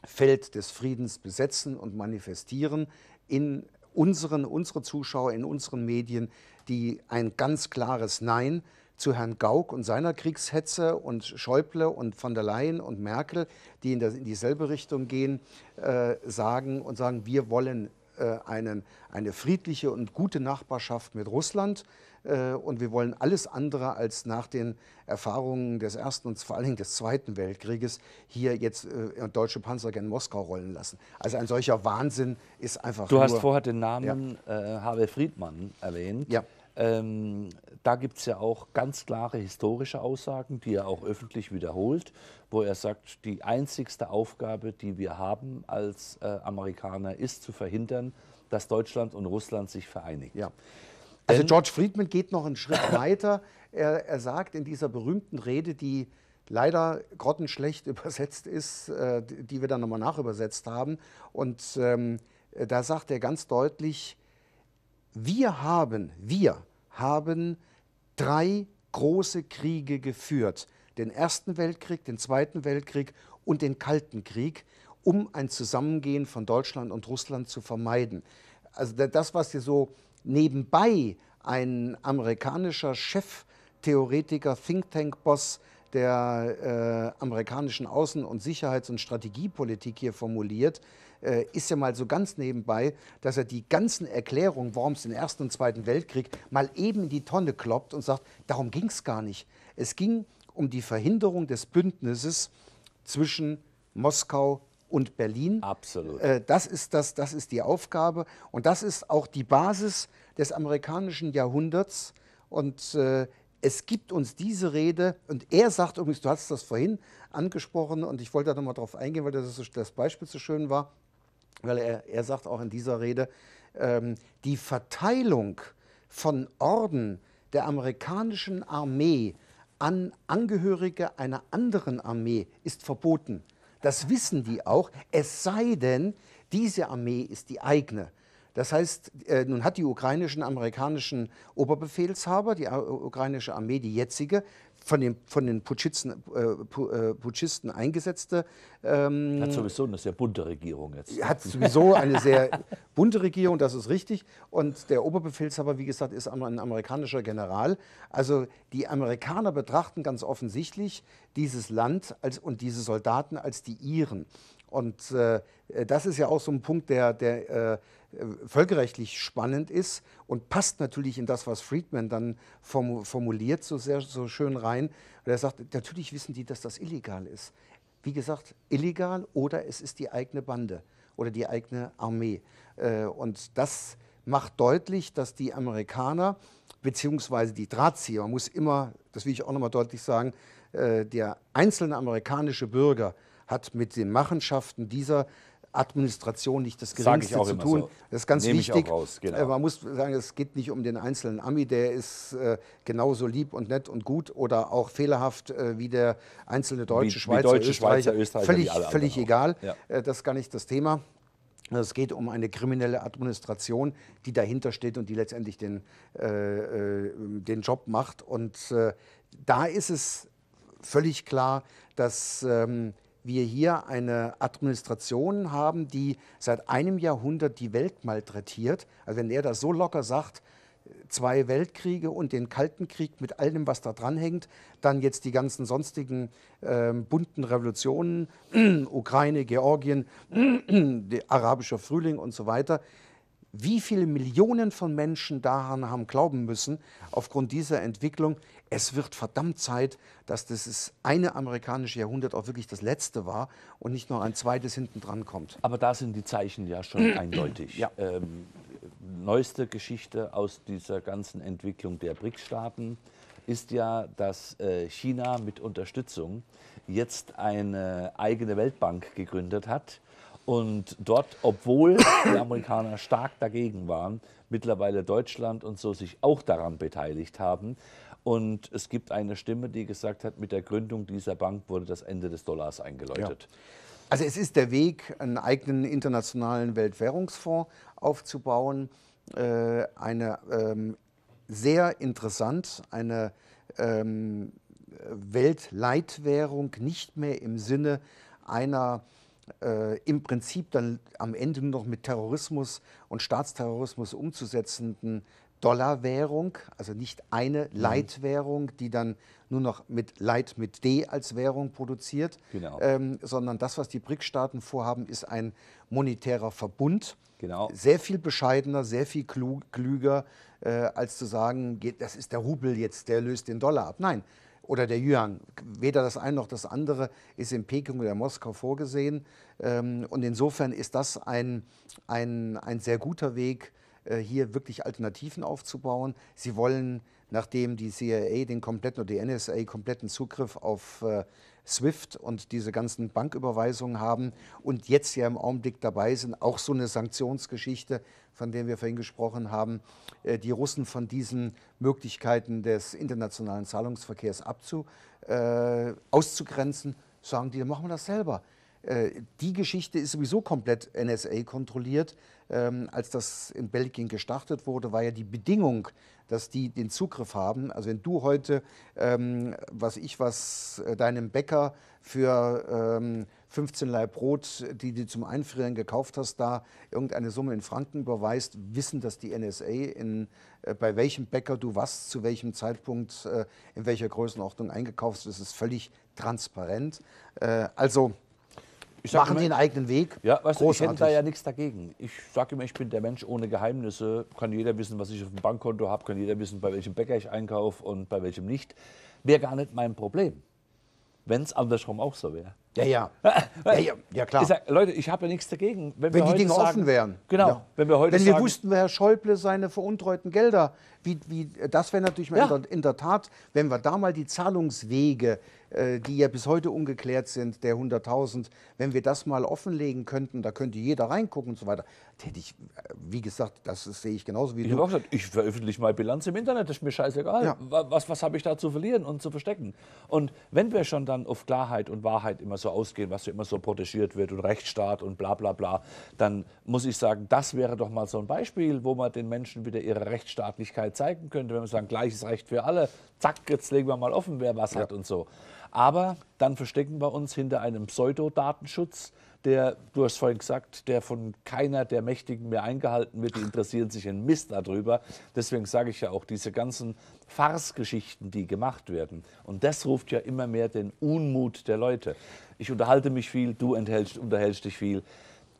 Feld des Friedens besetzen und manifestieren in unseren, unsere Zuschauer, in unseren Medien, die ein ganz klares Nein zu Herrn Gauck und seiner Kriegshetze und Schäuble und von der Leyen und Merkel, die in, der, in dieselbe Richtung gehen, äh, sagen und sagen, wir wollen äh, einen, eine friedliche und gute Nachbarschaft mit Russland. Äh, und wir wollen alles andere als nach den Erfahrungen des Ersten und vor allen Dingen des Zweiten Weltkrieges hier jetzt äh, deutsche Panzer gegen Moskau rollen lassen. Also ein solcher Wahnsinn ist einfach. Du hast vorher den Namen ja. Äh, Harvey Friedmann erwähnt. Ja. Ähm, da gibt es ja auch ganz klare historische Aussagen, die er auch öffentlich wiederholt, wo er sagt, die einzigste Aufgabe, die wir haben als äh, Amerikaner, ist zu verhindern, dass Deutschland und Russland sich vereinigen. Ja. Also George Friedman geht noch einen Schritt weiter. Er, er, sagt in dieser berühmten Rede, die leider grottenschlecht übersetzt ist, äh, die wir dann nochmal nachübersetzt haben, und ähm, da sagt er ganz deutlich, wir haben, wir haben drei große Kriege geführt. Den Ersten Weltkrieg, den Zweiten Weltkrieg und den Kalten Krieg, um ein Zusammengehen von Deutschland und Russland zu vermeiden. Also das, was hier so nebenbei ein amerikanischer Cheftheoretiker, Think Tank-Boss der äh, amerikanischen Außen- und Sicherheits- und Strategiepolitik hier formuliert, äh, ist ja mal so ganz nebenbei, dass er die ganzen Erklärungen, warum es den Ersten und Zweiten Weltkrieg mal eben in die Tonne kloppt und sagt, darum ging es gar nicht. Es ging um die Verhinderung des Bündnisses zwischen Moskau und Berlin. Absolut. Äh, das, ist das, das ist die Aufgabe und das ist auch die Basis des amerikanischen Jahrhunderts. Und äh, es gibt uns diese Rede, und er sagt übrigens, du hast das vorhin angesprochen und ich wollte da nochmal drauf eingehen, weil das, das Beispiel so schön war weil er, er sagt auch in dieser Rede, ähm, die Verteilung von Orden der amerikanischen Armee an Angehörige einer anderen Armee ist verboten. Das wissen die auch, es sei denn, diese Armee ist die eigene. Das heißt, äh, nun hat die ukrainischen, amerikanischen Oberbefehlshaber, die äh, ukrainische Armee, die jetzige, von den, von den Putschisten, äh, äh, Putschisten eingesetzte. Ähm, hat sowieso eine sehr bunte Regierung jetzt. Hat sowieso eine sehr bunte Regierung, das ist richtig. Und der Oberbefehlshaber, wie gesagt, ist ein amerikanischer General. Also die Amerikaner betrachten ganz offensichtlich dieses Land als, und diese Soldaten als die Iren. Und äh, das ist ja auch so ein Punkt, der, der äh, äh, völkerrechtlich spannend ist und passt natürlich in das, was Friedman dann formuliert, so, sehr, so schön rein. Und er sagt, natürlich wissen die, dass das illegal ist. Wie gesagt, illegal oder es ist die eigene Bande oder die eigene Armee. Äh, und das macht deutlich, dass die Amerikaner beziehungsweise die Drahtzieher, man muss immer, das will ich auch nochmal deutlich sagen, äh, der einzelne amerikanische Bürger hat mit den Machenschaften dieser Administration nicht das Geringste zu tun. So. Das ist ganz Nehm wichtig. Raus, genau. Äh, man muss sagen, es geht nicht um den einzelnen Ami, der ist äh, genauso lieb und nett und gut oder auch fehlerhaft äh, wie der einzelne Deutsche, wie, Schweizer, wie Deutsche, Österreicher. Schweizer, Österreicher. Völlig, völlig egal. Ja. Äh, das ist gar nicht das Thema. Also es geht um eine kriminelle Administration, die dahinter steht und die letztendlich den, äh, äh, den Job macht. Und da ist es völlig klar, dass ähm, wir hier eine Administration haben, die seit einem Jahrhundert die Welt malträtiert. Also wenn er das so locker sagt, zwei Weltkriege und den Kalten Krieg mit allem, was da dranhängt, dann jetzt die ganzen sonstigen äh, bunten Revolutionen, Ukraine, Georgien, arabischer Frühling und so weiter. Wie viele Millionen von Menschen daran haben glauben müssen, aufgrund dieser Entwicklung, es wird verdammt Zeit, dass das eine amerikanische Jahrhundert auch wirklich das letzte war und nicht noch ein zweites hinten dran kommt. Aber da sind die Zeichen ja schon eindeutig. Ja. Ähm, neueste Geschichte aus dieser ganzen Entwicklung der BRICS-Staaten ist ja, dass äh, China mit Unterstützung jetzt eine eigene Weltbank gegründet hat und dort, obwohl die Amerikaner stark dagegen waren, mittlerweile Deutschland und so sich auch daran beteiligt haben. Und es gibt eine Stimme, die gesagt hat, mit der Gründung dieser Bank wurde das Ende des Dollars eingeläutet. Ja. Also es ist der Weg, einen eigenen internationalen Weltwährungsfonds aufzubauen. Äh, eine ähm, sehr interessant, eine ähm, Weltleitwährung, nicht mehr im Sinne einer äh, im Prinzip dann am Ende noch mit Terrorismus und Staatsterrorismus umzusetzenden Dollarwährung, also nicht eine mhm. Leitwährung, die dann nur noch mit Leit mit D als Währung produziert, genau. ähm, sondern das, was die BRIC-Staaten vorhaben, ist ein monetärer Verbund. Genau. Sehr viel bescheidener, sehr viel klüger, äh, als zu sagen, das ist der Rubel jetzt, der löst den Dollar ab. Nein, oder der Yuan. Weder das eine noch das andere ist in Peking oder Moskau vorgesehen. Ähm, und insofern ist das ein, ein, ein sehr guter Weg, äh, hier wirklich Alternativen aufzubauen. Sie wollen, nachdem die CIA den kompletten oder die NSA kompletten Zugriff auf äh, SWIFT und diese ganzen Banküberweisungen haben und jetzt ja im Augenblick dabei sind, auch so eine Sanktionsgeschichte, von der wir vorhin gesprochen haben, äh, die Russen von diesen Möglichkeiten des internationalen Zahlungsverkehrs abzu, äh, auszugrenzen, sagen die, dann machen wir das selber. Äh, die Geschichte ist sowieso komplett NSA kontrolliert. Ähm, als das in Belgien gestartet wurde, war ja die Bedingung, dass die den Zugriff haben. Also wenn du heute, ähm, was ich was, äh, deinem Bäcker für ähm, 15 Leib Brot, die du zum Einfrieren gekauft hast, da irgendeine Summe in Franken überweist, wissen das die NSA, in, äh, bei welchem Bäcker du was, zu welchem Zeitpunkt, äh, in welcher Größenordnung eingekauft hast. Das ist völlig transparent. Äh, also machen immer, einen eigenen Weg. Ja, weißt du, ich hätte da ja nichts dagegen. Ich sage immer, ich bin der Mensch ohne Geheimnisse. Kann jeder wissen, was ich auf dem Bankkonto habe, kann jeder wissen, bei welchem Bäcker ich einkaufe und bei welchem nicht. Wäre gar nicht mein Problem. Wenn es andersrum auch so wäre. Ja, ja. ja, ja. ja, klar. Ich sag, Leute, ich habe ja nichts dagegen. Wenn, wenn die Dinge sagen, offen wären. Genau. Ja. Wenn wir, heute wenn wir wussten, wer Herr Schäuble seine veruntreuten Gelder wie, wie, das wäre natürlich ja. in, der, in, der, Tat, wenn wir da mal die Zahlungswege, äh, die ja bis heute ungeklärt sind, der 100.000, wenn wir das mal offenlegen könnten, da könnte jeder reingucken und so weiter. Hätte ich, äh, wie gesagt, das sehe ich genauso wie ich du. Ich habe auch gesagt, ich veröffentliche meine Bilanz im Internet, das ist mir scheißegal. Ja. Was, was habe ich da zu verlieren und zu verstecken? Und wenn wir schon dann auf Klarheit und Wahrheit immer so ausgehen, was ja immer so protegiert wird und Rechtsstaat und bla bla bla, dann muss ich sagen, das wäre doch mal so ein Beispiel, wo man den Menschen wieder ihre Rechtsstaatlichkeit zeigen könnte, wenn man sagen, gleiches Recht für alle, zack, jetzt legen wir mal offen, wer was ja. hat und so. Aber dann verstecken wir uns hinter einem Pseudodatenschutz, der, du hast vorhin gesagt, der von keiner der Mächtigen mehr eingehalten wird. Die interessieren sich ein Mist darüber. Deswegen sage ich ja auch, diese ganzen Farce-Geschichten, die gemacht werden. Und das ruft ja immer mehr den Unmut der Leute. Ich unterhalte mich viel, du unterhältst dich viel.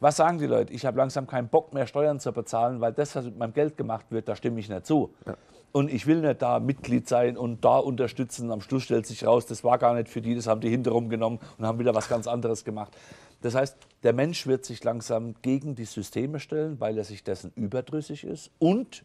Was sagen die Leute? Ich habe langsam keinen Bock mehr, Steuern zu bezahlen, weil das, was mit meinem Geld gemacht wird, da stimme ich nicht zu. Ja. Und ich will nicht da Mitglied sein und da unterstützen. Am Schluss stellt sich raus, das war gar nicht für die, das haben die hinterrum genommen und haben wieder was ganz anderes gemacht. Das heißt, der Mensch wird sich langsam gegen die Systeme stellen, weil er sich dessen überdrüssig ist und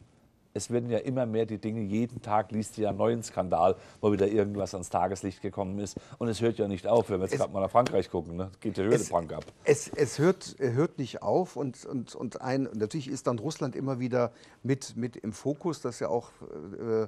es werden ja immer mehr die Dinge, jeden Tag liest ihr ja einen neuen Skandal, wo wieder irgendwas ans Tageslicht gekommen ist. Und es hört ja nicht auf, wenn wir jetzt gerade mal nach Frankreich gucken, ne? geht der Höhepunkt ab. Es, es hört, hört nicht auf und, und, und ein, natürlich ist dann Russland immer wieder mit, mit im Fokus, dass ja auch, äh,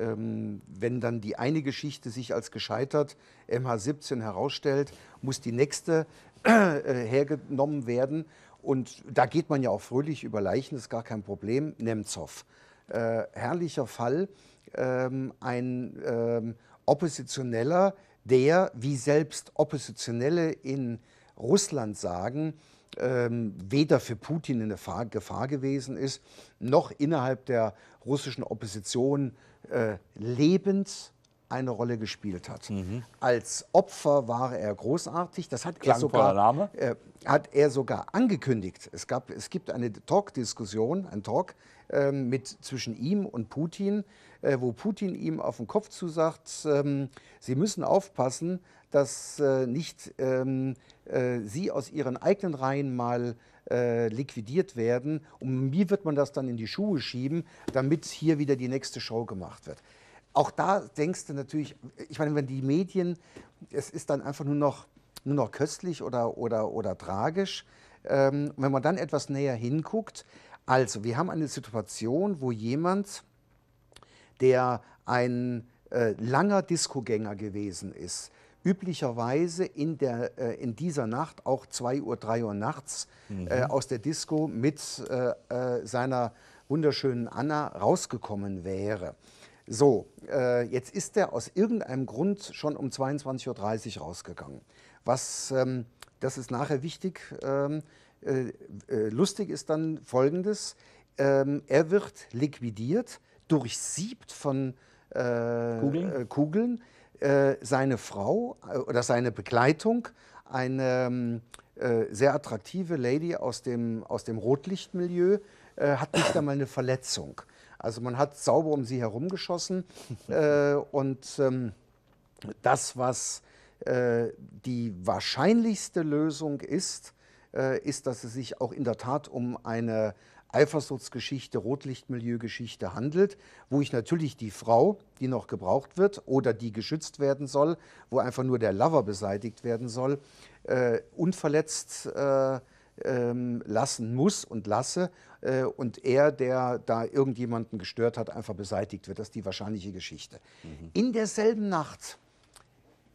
ähm, wenn dann die eine Geschichte sich als gescheitert MH17 herausstellt, muss die nächste äh, hergenommen werden. Und da geht man ja auch fröhlich über Leichen, das ist gar kein Problem. Nemtsov äh, herrlicher Fall, ähm, ein ähm, Oppositioneller, der, wie selbst Oppositionelle in Russland sagen, ähm, weder für Putin eine Gefahr, gewesen ist, noch innerhalb der russischen Opposition äh, lebens eine Rolle gespielt hat. Mhm. Als Opfer war er großartig. Das hat er sogar, äh, hat er sogar angekündigt. Es, gab, es gibt eine Talk-Diskussion, ein Talk ähm, mit zwischen ihm und Putin, äh, wo Putin ihm auf den Kopf zusagt, ähm, Sie müssen aufpassen, dass äh, nicht ähm, äh, Sie aus Ihren eigenen Reihen mal äh, liquidiert werden. Und wie wird man das dann in die Schuhe schieben, damit hier wieder die nächste Show gemacht wird? Auch da denkst du natürlich, ich meine, wenn die Medien, es ist dann einfach nur noch, nur noch köstlich oder, oder, oder tragisch. Ähm, wenn man dann etwas näher hinguckt, also, wir haben eine Situation, wo jemand, der ein äh, langer Diskogänger gewesen ist, üblicherweise in, der, äh, in dieser Nacht, auch 2 Uhr, 3 Uhr nachts, mhm. äh, aus der Disco mit äh, äh, seiner wunderschönen Anna rausgekommen wäre. So, äh, jetzt ist er aus irgendeinem Grund schon um 22.30 Uhr rausgegangen. Was, ähm, das ist nachher wichtig, ähm, äh, äh, lustig ist dann Folgendes. Ähm, er wird liquidiert, durchsiebt von äh, Kugeln. Kugeln. seine Frau oder seine Begleitung, eine ähm, sehr attraktive Lady aus dem, aus dem Rotlichtmilieu, hat nicht einmal eine Verletzung. Also man hat sauber um sie herumgeschossen und ähm, das, was die wahrscheinlichste Lösung ist, äh, ist, dass es sich auch in der Tat um eine Eifersuchtsgeschichte, Rotlichtmilieugeschichte handelt, wo ich natürlich die Frau, die noch gebraucht wird oder die geschützt werden soll, wo einfach nur der Lover beseitigt werden soll, äh, unverletzt äh, ähm, lassen muss und lasse äh, und er, der da irgendjemanden gestört hat, einfach beseitigt wird. Das ist die wahrscheinliche Geschichte. Mhm. In derselben Nacht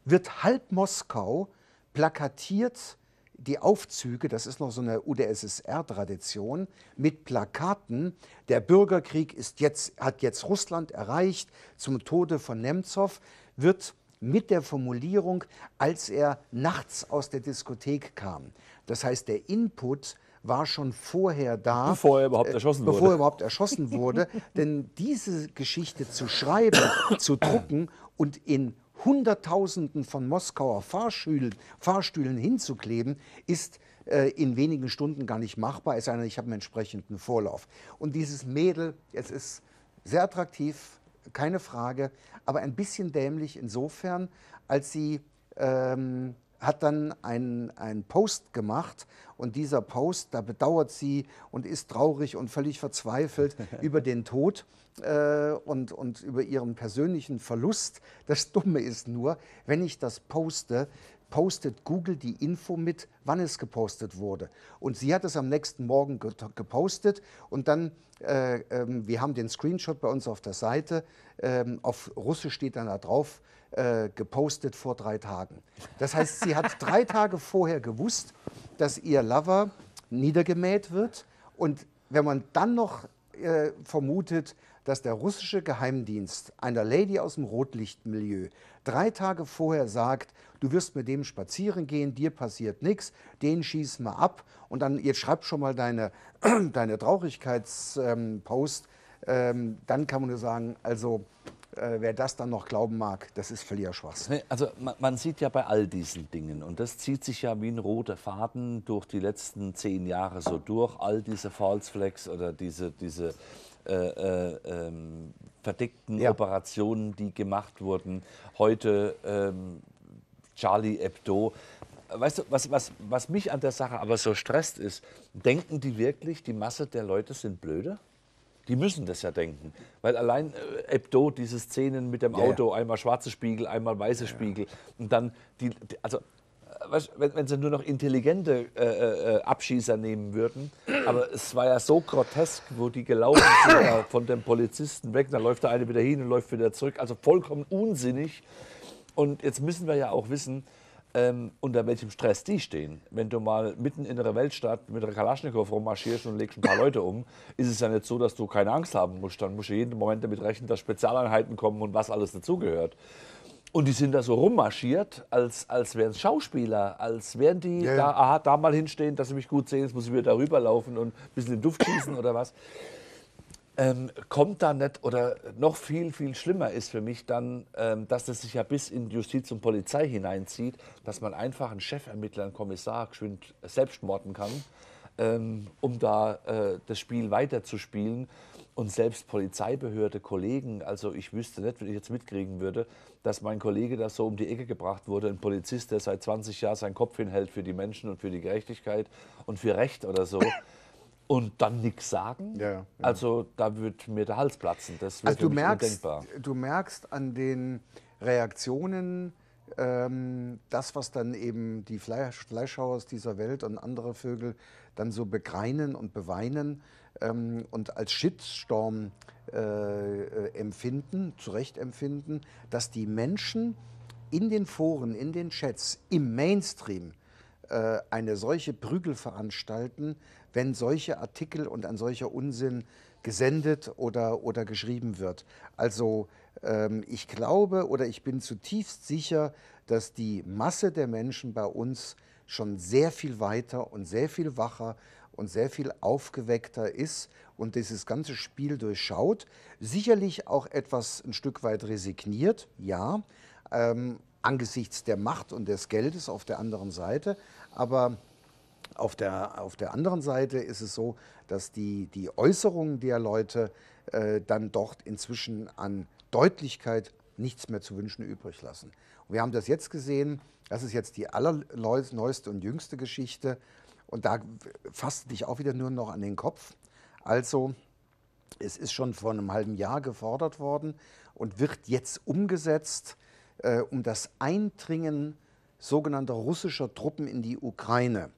wird halb Moskau plakatiert die Aufzüge, das ist noch so eine UdSSR-Tradition, mit Plakaten, der Bürgerkrieg ist jetzt, hat jetzt Russland erreicht, zum Tode von Nemtsov, wird mit der Formulierung, als er nachts aus der Diskothek kam. Das heißt, der Input war schon vorher da. Bevor er überhaupt äh, erschossen bevor wurde. Bevor er überhaupt erschossen wurde. Denn diese Geschichte zu schreiben, zu drucken und in Hunderttausenden von Moskauer Fahrstühlen, Fahrstühlen hinzukleben, ist äh, in wenigen Stunden gar nicht machbar, es sei denn, ich habe einen entsprechenden Vorlauf. Und dieses Mädel, es ist sehr attraktiv, keine Frage, aber ein bisschen dämlich insofern, als sie ähm, hat dann einen, Post gemacht und dieser Post, da bedauert sie und ist traurig und völlig verzweifelt über den Tod äh, und, und über ihren persönlichen Verlust. Das Dumme ist nur, wenn ich das poste, postet Google die Info mit, wann es gepostet wurde. Und sie hat es am nächsten Morgen gepostet und dann, äh, äh, wir haben den Screenshot bei uns auf der Seite, ähm, auf Russisch steht dann da drauf, äh, gepostet vor drei Tagen. Das heißt, sie hat drei Tage vorher gewusst, dass ihr Lover niedergemäht wird. Und wenn man dann noch äh, vermutet, dass der russische Geheimdienst einer Lady aus dem Rotlichtmilieu drei Tage vorher sagt, du wirst mit dem spazieren gehen, dir passiert nichts, den schieß mal ab und dann jetzt schreib schon mal deine, deine Traurigkeitspost, ähm, ähm, dann kann man nur sagen, also äh, wer das dann noch glauben mag, das ist völliger Schwachsinn. Also man, man, sieht ja bei all diesen Dingen, und das zieht sich ja wie ein roter Faden durch die letzten zehn Jahre so durch, all diese False Flags oder diese, diese äh, äh, ähm, verdeckten ja. Operationen, die gemacht wurden. Heute ähm, Charlie Hebdo. Weißt du, was, was, was mich an der Sache aber so stresst ist, denken die wirklich, die Masse der Leute sind blöde? Die müssen das ja denken. Weil allein äh, Hebdo, diese Szenen mit dem Auto, ja. einmal schwarze Spiegel, einmal weiße ja, Spiegel. Und dann, die, die also, äh, weißt, wenn, wenn, sie nur noch intelligente äh, äh, äh, Abschießer nehmen würden. Aber es war ja so grotesk, wo die gelaufen sind von den Polizisten weg. Dann läuft der eine wieder hin und läuft wieder zurück. Also vollkommen unsinnig. Und jetzt müssen wir ja auch wissen, ähm, unter welchem Stress die stehen. Wenn du mal mitten in einer Weltstadt mit einer Kalaschnikow rummarschierst und legst ein paar Leute um, ist es ja nicht so, dass du keine Angst haben musst. Dann musst du jeden Moment damit rechnen, dass Spezialeinheiten kommen und was alles dazugehört. Und die sind da so rummarschiert, als, als wären es Schauspieler, als wären die ja, da, aha, da mal hinstehen, dass sie mich gut sehen, jetzt muss ich wieder darüber laufen und ein bisschen den Duft schießen oder was ähm, kommt da nicht, oder noch viel, viel schlimmer ist für mich dann, ähm, dass das sich ja bis in Justiz und Polizei hineinzieht, dass man einfach einen Chefermittler, einen Kommissar geschwind selbst morden kann, ähm, um da äh, das Spiel weiterzuspielen. Und selbst Polizeibehörde, Kollegen, also ich wüsste nicht, wenn ich jetzt mitkriegen würde, dass mein Kollege da so um die Ecke gebracht wurde, ein Polizist, der seit 20 Jahren seinen Kopf hinhält für die Menschen und für die Gerechtigkeit und für Recht oder so und dann nichts sagen. Ja, ja. Also da wird mir der Hals platzen. Das wird also du merkst, undenkbar. du merkst an den Reaktionen ähm, das, was dann eben die Fleisch, Fleischhauers dieser Welt und andere Vögel dann so begreinen und beweinen ähm, und als Shitstorm äh, äh empfinden, zu Recht empfinden, dass die Menschen in den Foren, in den Chats, im Mainstream äh, eine solche Prügel veranstalten, wenn solche Artikel und ein solcher Unsinn gesendet oder, oder geschrieben wird. Also ähm, ich glaube oder ich bin zutiefst sicher, dass die Masse der Menschen bei uns schon sehr viel weiter und sehr viel wacher und sehr viel aufgeweckter ist und dieses ganze Spiel durchschaut. Sicherlich auch etwas ein Stück weit resigniert, ja, ähm, angesichts der Macht und des Geldes auf der anderen Seite. Aber auf der, auf der anderen Seite ist es so, dass die, die Äußerungen der Leute äh, dann dort inzwischen an Deutlichkeit nichts mehr zu wünschen übrig lassen. Und wir haben das jetzt gesehen, das ist jetzt die allerneueste und jüngste Geschichte und da fasst dich auch wieder nur noch an den Kopf. Also es ist schon vor einem halben Jahr gefordert worden und wird jetzt umgesetzt, äh, um das Eindringen sogenannter russischer Truppen in die Ukraine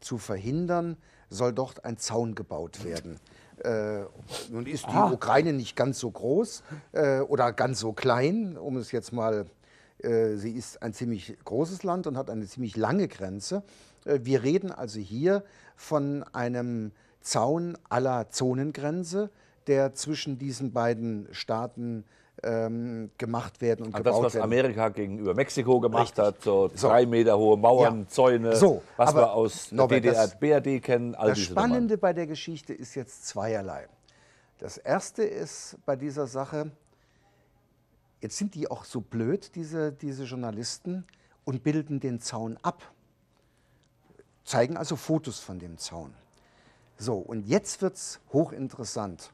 zu verhindern, soll dort ein Zaun gebaut werden. Äh, nun ist die ah. Ukraine nicht ganz so groß äh, oder ganz so klein, um es jetzt mal, äh, sie ist ein ziemlich großes Land und hat eine ziemlich lange Grenze. Äh, wir reden also hier von einem Zaun aller Zonengrenze, der zwischen diesen beiden Staaten äh, ähm, gemacht werden und also gebaut das, was werden. Amerika gegenüber Mexiko gemacht Richtig. hat, so, so, drei Meter hohe Mauern, ja. Zäune, so, was wir aus Norbert, DDR, das, BRD kennen. All das Spannende Nummern. bei der Geschichte ist jetzt zweierlei. Das Erste ist bei dieser Sache, jetzt sind die auch so blöd, diese, diese Journalisten, und bilden den Zaun ab. Zeigen also Fotos von dem Zaun. So, und jetzt wird es hochinteressant.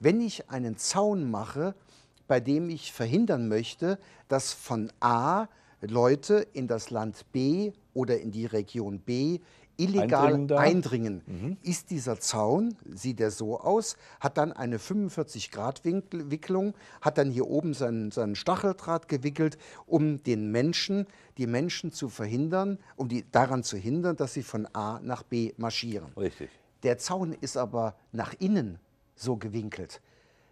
Wenn ich einen Zaun mache, bei dem ich verhindern möchte, dass von A Leute in das Land B oder in die Region B illegal eindringen. Mhm. Ist dieser Zaun, sieht er so aus, hat dann eine 45-Grad-Wicklung, hat dann hier oben seinen, seinen, Stacheldraht gewickelt, um den Menschen, die Menschen zu verhindern, um die daran zu hindern, dass sie von A nach B marschieren. Richtig. Der Zaun ist aber nach innen so gewinkelt.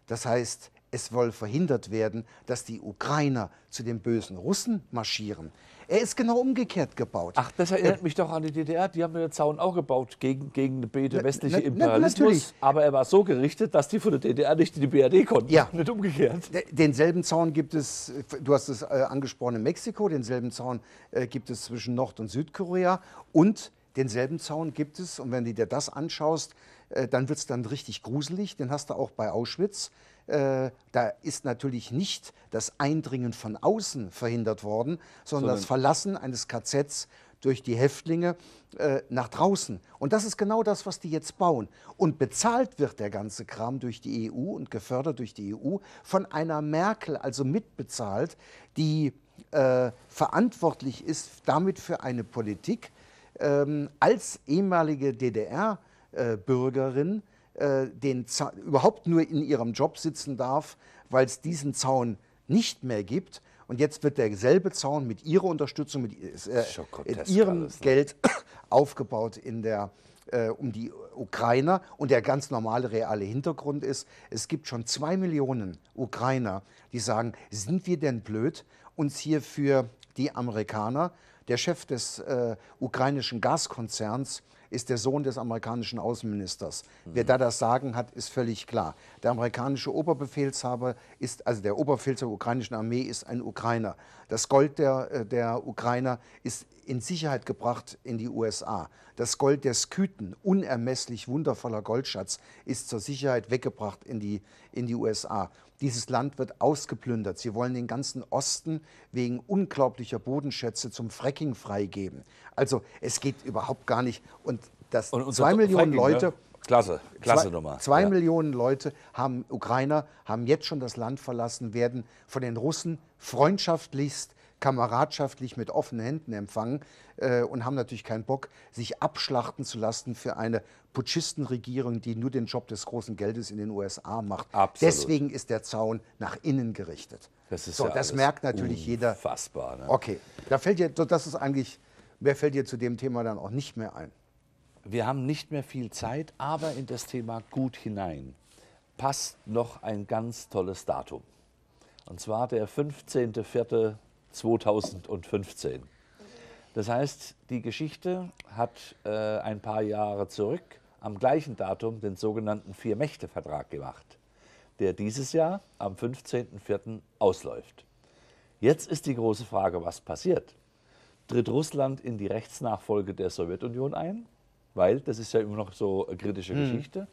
Das heißt, es soll verhindert werden, dass die Ukrainer zu den bösen Russen marschieren. Er ist genau umgekehrt gebaut. Ach, das erinnert äh, mich doch an die DDR. Die haben ja den Zaun auch gebaut gegen, gegen den Bete westliche na, Imperialismus. Na, Aber er war so gerichtet, dass die von der DDR nicht in die BRD konnten. Ja. Nicht umgekehrt. Denselben Zaun gibt es, du hast es äh, angesprochen, in Mexiko. Denselben Zaun äh, gibt es zwischen Nord- und Südkorea. Und denselben Zaun gibt es. Und wenn du dir das anschaust, äh, dann wird es dann richtig gruselig. Den hast du auch bei Auschwitz. Äh, da ist natürlich nicht das Eindringen von außen verhindert worden, sondern, sondern das Verlassen eines KZs durch die Häftlinge äh, nach draußen. Und das ist genau das, was die jetzt bauen. Und bezahlt wird der ganze Kram durch die EU und gefördert durch die EU von einer Merkel, also mitbezahlt, die äh, verantwortlich ist damit für eine Politik ähm, als ehemalige DDR-Bürgerin äh, äh, den überhaupt nur in ihrem Job sitzen darf, weil es diesen Zaun nicht mehr gibt. Und jetzt wird derselbe Zaun mit ihrer Unterstützung, mit, äh, ihrem alles, ne? Geld aufgebaut in der äh, um die Ukrainer. Und der ganz normale, reale Hintergrund ist, es gibt schon zwei Millionen Ukrainer, die sagen, sind wir denn blöd, uns hier für die Amerikaner, der Chef des äh, ukrainischen Gaskonzerns, ist der Sohn des amerikanischen Außenministers. Mhm. Wer da das Sagen hat, ist völlig klar. Der amerikanische Oberbefehlshaber ist, also der Oberbefehlshaber der ukrainischen Armee ist ein Ukrainer. Das Gold der, äh, der Ukrainer ist in Sicherheit gebracht in die USA. Das Gold der Skythen, unermesslich wundervoller Goldschatz, ist zur Sicherheit weggebracht in die, in die USA. Dieses Land wird ausgeplündert. Sie wollen den ganzen Osten wegen unglaublicher Bodenschätze zum Fracking freigeben. Also es geht überhaupt gar nicht. Und das und zwei Millionen Fracking, ne? Leute. Ne? Klasse, klasse zwei, Nummer. Zwei ja. Millionen Leute haben Ukrainer haben jetzt schon das Land verlassen, werden von den Russen freundschaftlichst kameradschaftlich mit offenen Händen empfangen äh, und haben natürlich keinen Bock, sich abschlachten zu lassen für eine Putschistenregierung, die nur den Job des großen Geldes in den USA macht. Absolut. Deswegen ist der Zaun nach innen gerichtet. Das ist so, ja das merkt natürlich jeder. Fassbar. Ne? Okay, da fällt dir, das ist eigentlich, mehr fällt dir zu dem Thema dann auch nicht mehr ein. Wir haben nicht mehr viel Zeit, aber in das Thema gut hinein passt noch ein ganz tolles Datum. Und zwar der 15.04. 2015. Das heißt, die Geschichte hat äh, ein paar Jahre zurück am gleichen Datum den sogenannten Vier-Mächte-Vertrag gemacht, der dieses Jahr am 15.04. ausläuft. Jetzt ist die große Frage, was passiert? Tritt Russland in die Rechtsnachfolge der Sowjetunion ein? Weil das ist ja immer noch so eine kritische mhm. Geschichte.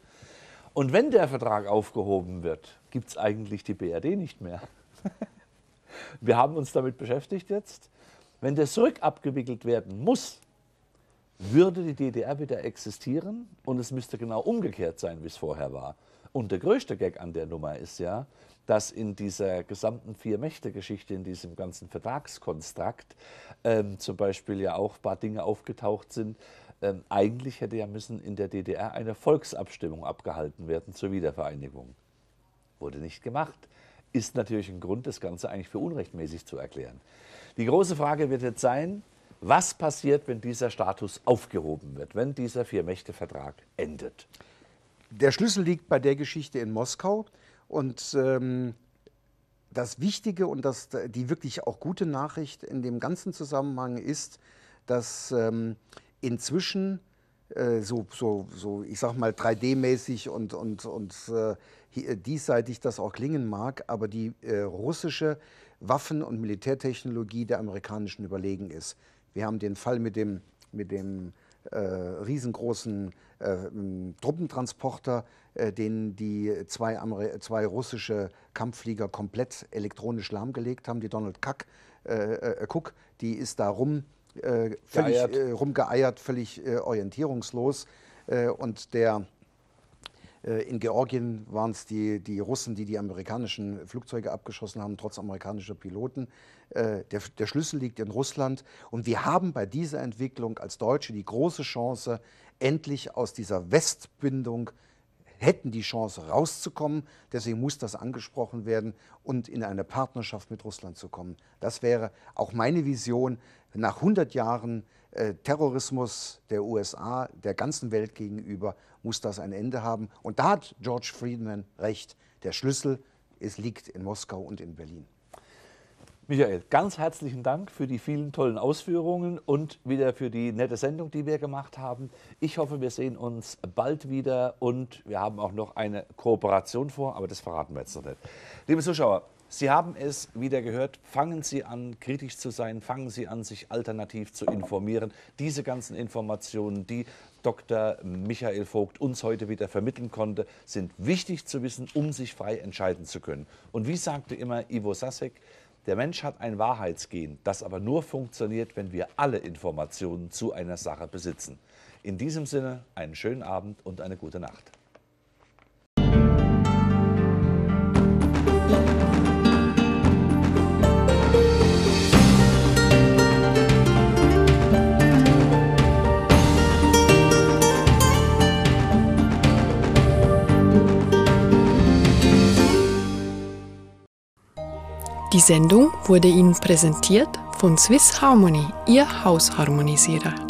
Und wenn der Vertrag aufgehoben wird, gibt es eigentlich die BRD nicht mehr. Wir haben uns damit beschäftigt jetzt. Wenn das rückabgewickelt werden muss, würde die DDR wieder existieren und es müsste genau umgekehrt sein, wie es vorher war. Und der größte Gag an der Nummer ist ja, dass in dieser gesamten Vier-Mächte-Geschichte, in diesem ganzen Vertragskonstrukt, ähm, zum Beispiel ja auch ein paar Dinge aufgetaucht sind. Ähm, eigentlich hätte ja müssen in der DDR eine Volksabstimmung abgehalten werden zur Wiedervereinigung. Wurde nicht gemacht ist natürlich ein Grund, das Ganze eigentlich für unrechtmäßig zu erklären. Die große Frage wird jetzt sein, was passiert, wenn dieser Status aufgehoben wird, wenn dieser Vier-Mächte-Vertrag endet? Der Schlüssel liegt bei der Geschichte in Moskau. Und ähm, das Wichtige und das, die wirklich auch gute Nachricht in dem ganzen Zusammenhang ist, dass ähm, inzwischen äh, so, so, so, ich sag mal, 3D-mäßig und, und, und äh, diesseitig das auch klingen mag, aber die äh, russische Waffen- und Militärtechnologie der amerikanischen überlegen ist. Wir haben den Fall mit dem, mit dem äh, riesengroßen äh, Truppentransporter, äh, den die zwei, Ameri zwei russische Kampfflieger komplett elektronisch lahmgelegt haben, die Donald Kack, äh, äh, Cook, die ist da rum äh, völlig äh, rumgeeiert, völlig äh, orientierungslos. Äh, und der äh, in Georgien waren es die, die Russen, die die amerikanischen Flugzeuge abgeschossen haben, trotz amerikanischer Piloten. Äh, der, der, Schlüssel liegt in Russland. Und wir haben bei dieser Entwicklung als Deutsche die große Chance, endlich aus dieser Westbindung hätten die Chance rauszukommen. Deswegen muss das angesprochen werden und in eine Partnerschaft mit Russland zu kommen. Das wäre auch meine Vision, nach 100 Jahren äh, Terrorismus der USA, der ganzen Welt gegenüber, muss das ein Ende haben. Und da hat George Friedman recht. Der Schlüssel, es liegt in Moskau und in Berlin. Michael, ganz herzlichen Dank für die vielen tollen Ausführungen und wieder für die nette Sendung, die wir gemacht haben. Ich hoffe, wir sehen uns bald wieder und wir haben auch noch eine Kooperation vor, aber das verraten wir jetzt noch nicht. Liebe Zuschauer, Sie haben es wieder gehört, fangen Sie an, kritisch zu sein, fangen Sie an, sich alternativ zu informieren. Diese ganzen Informationen, die Dr. Michael Vogt uns heute wieder vermitteln konnte, sind wichtig zu wissen, um sich frei entscheiden zu können. Und wie sagte immer Ivo Sasek, der Mensch hat ein Wahrheitsgehen, das aber nur funktioniert, wenn wir alle Informationen zu einer Sache besitzen. In diesem Sinne einen schönen Abend und eine gute Nacht. Die Sendung wurde Ihnen präsentiert von Swiss Harmony, Ihr Hausharmonisierer.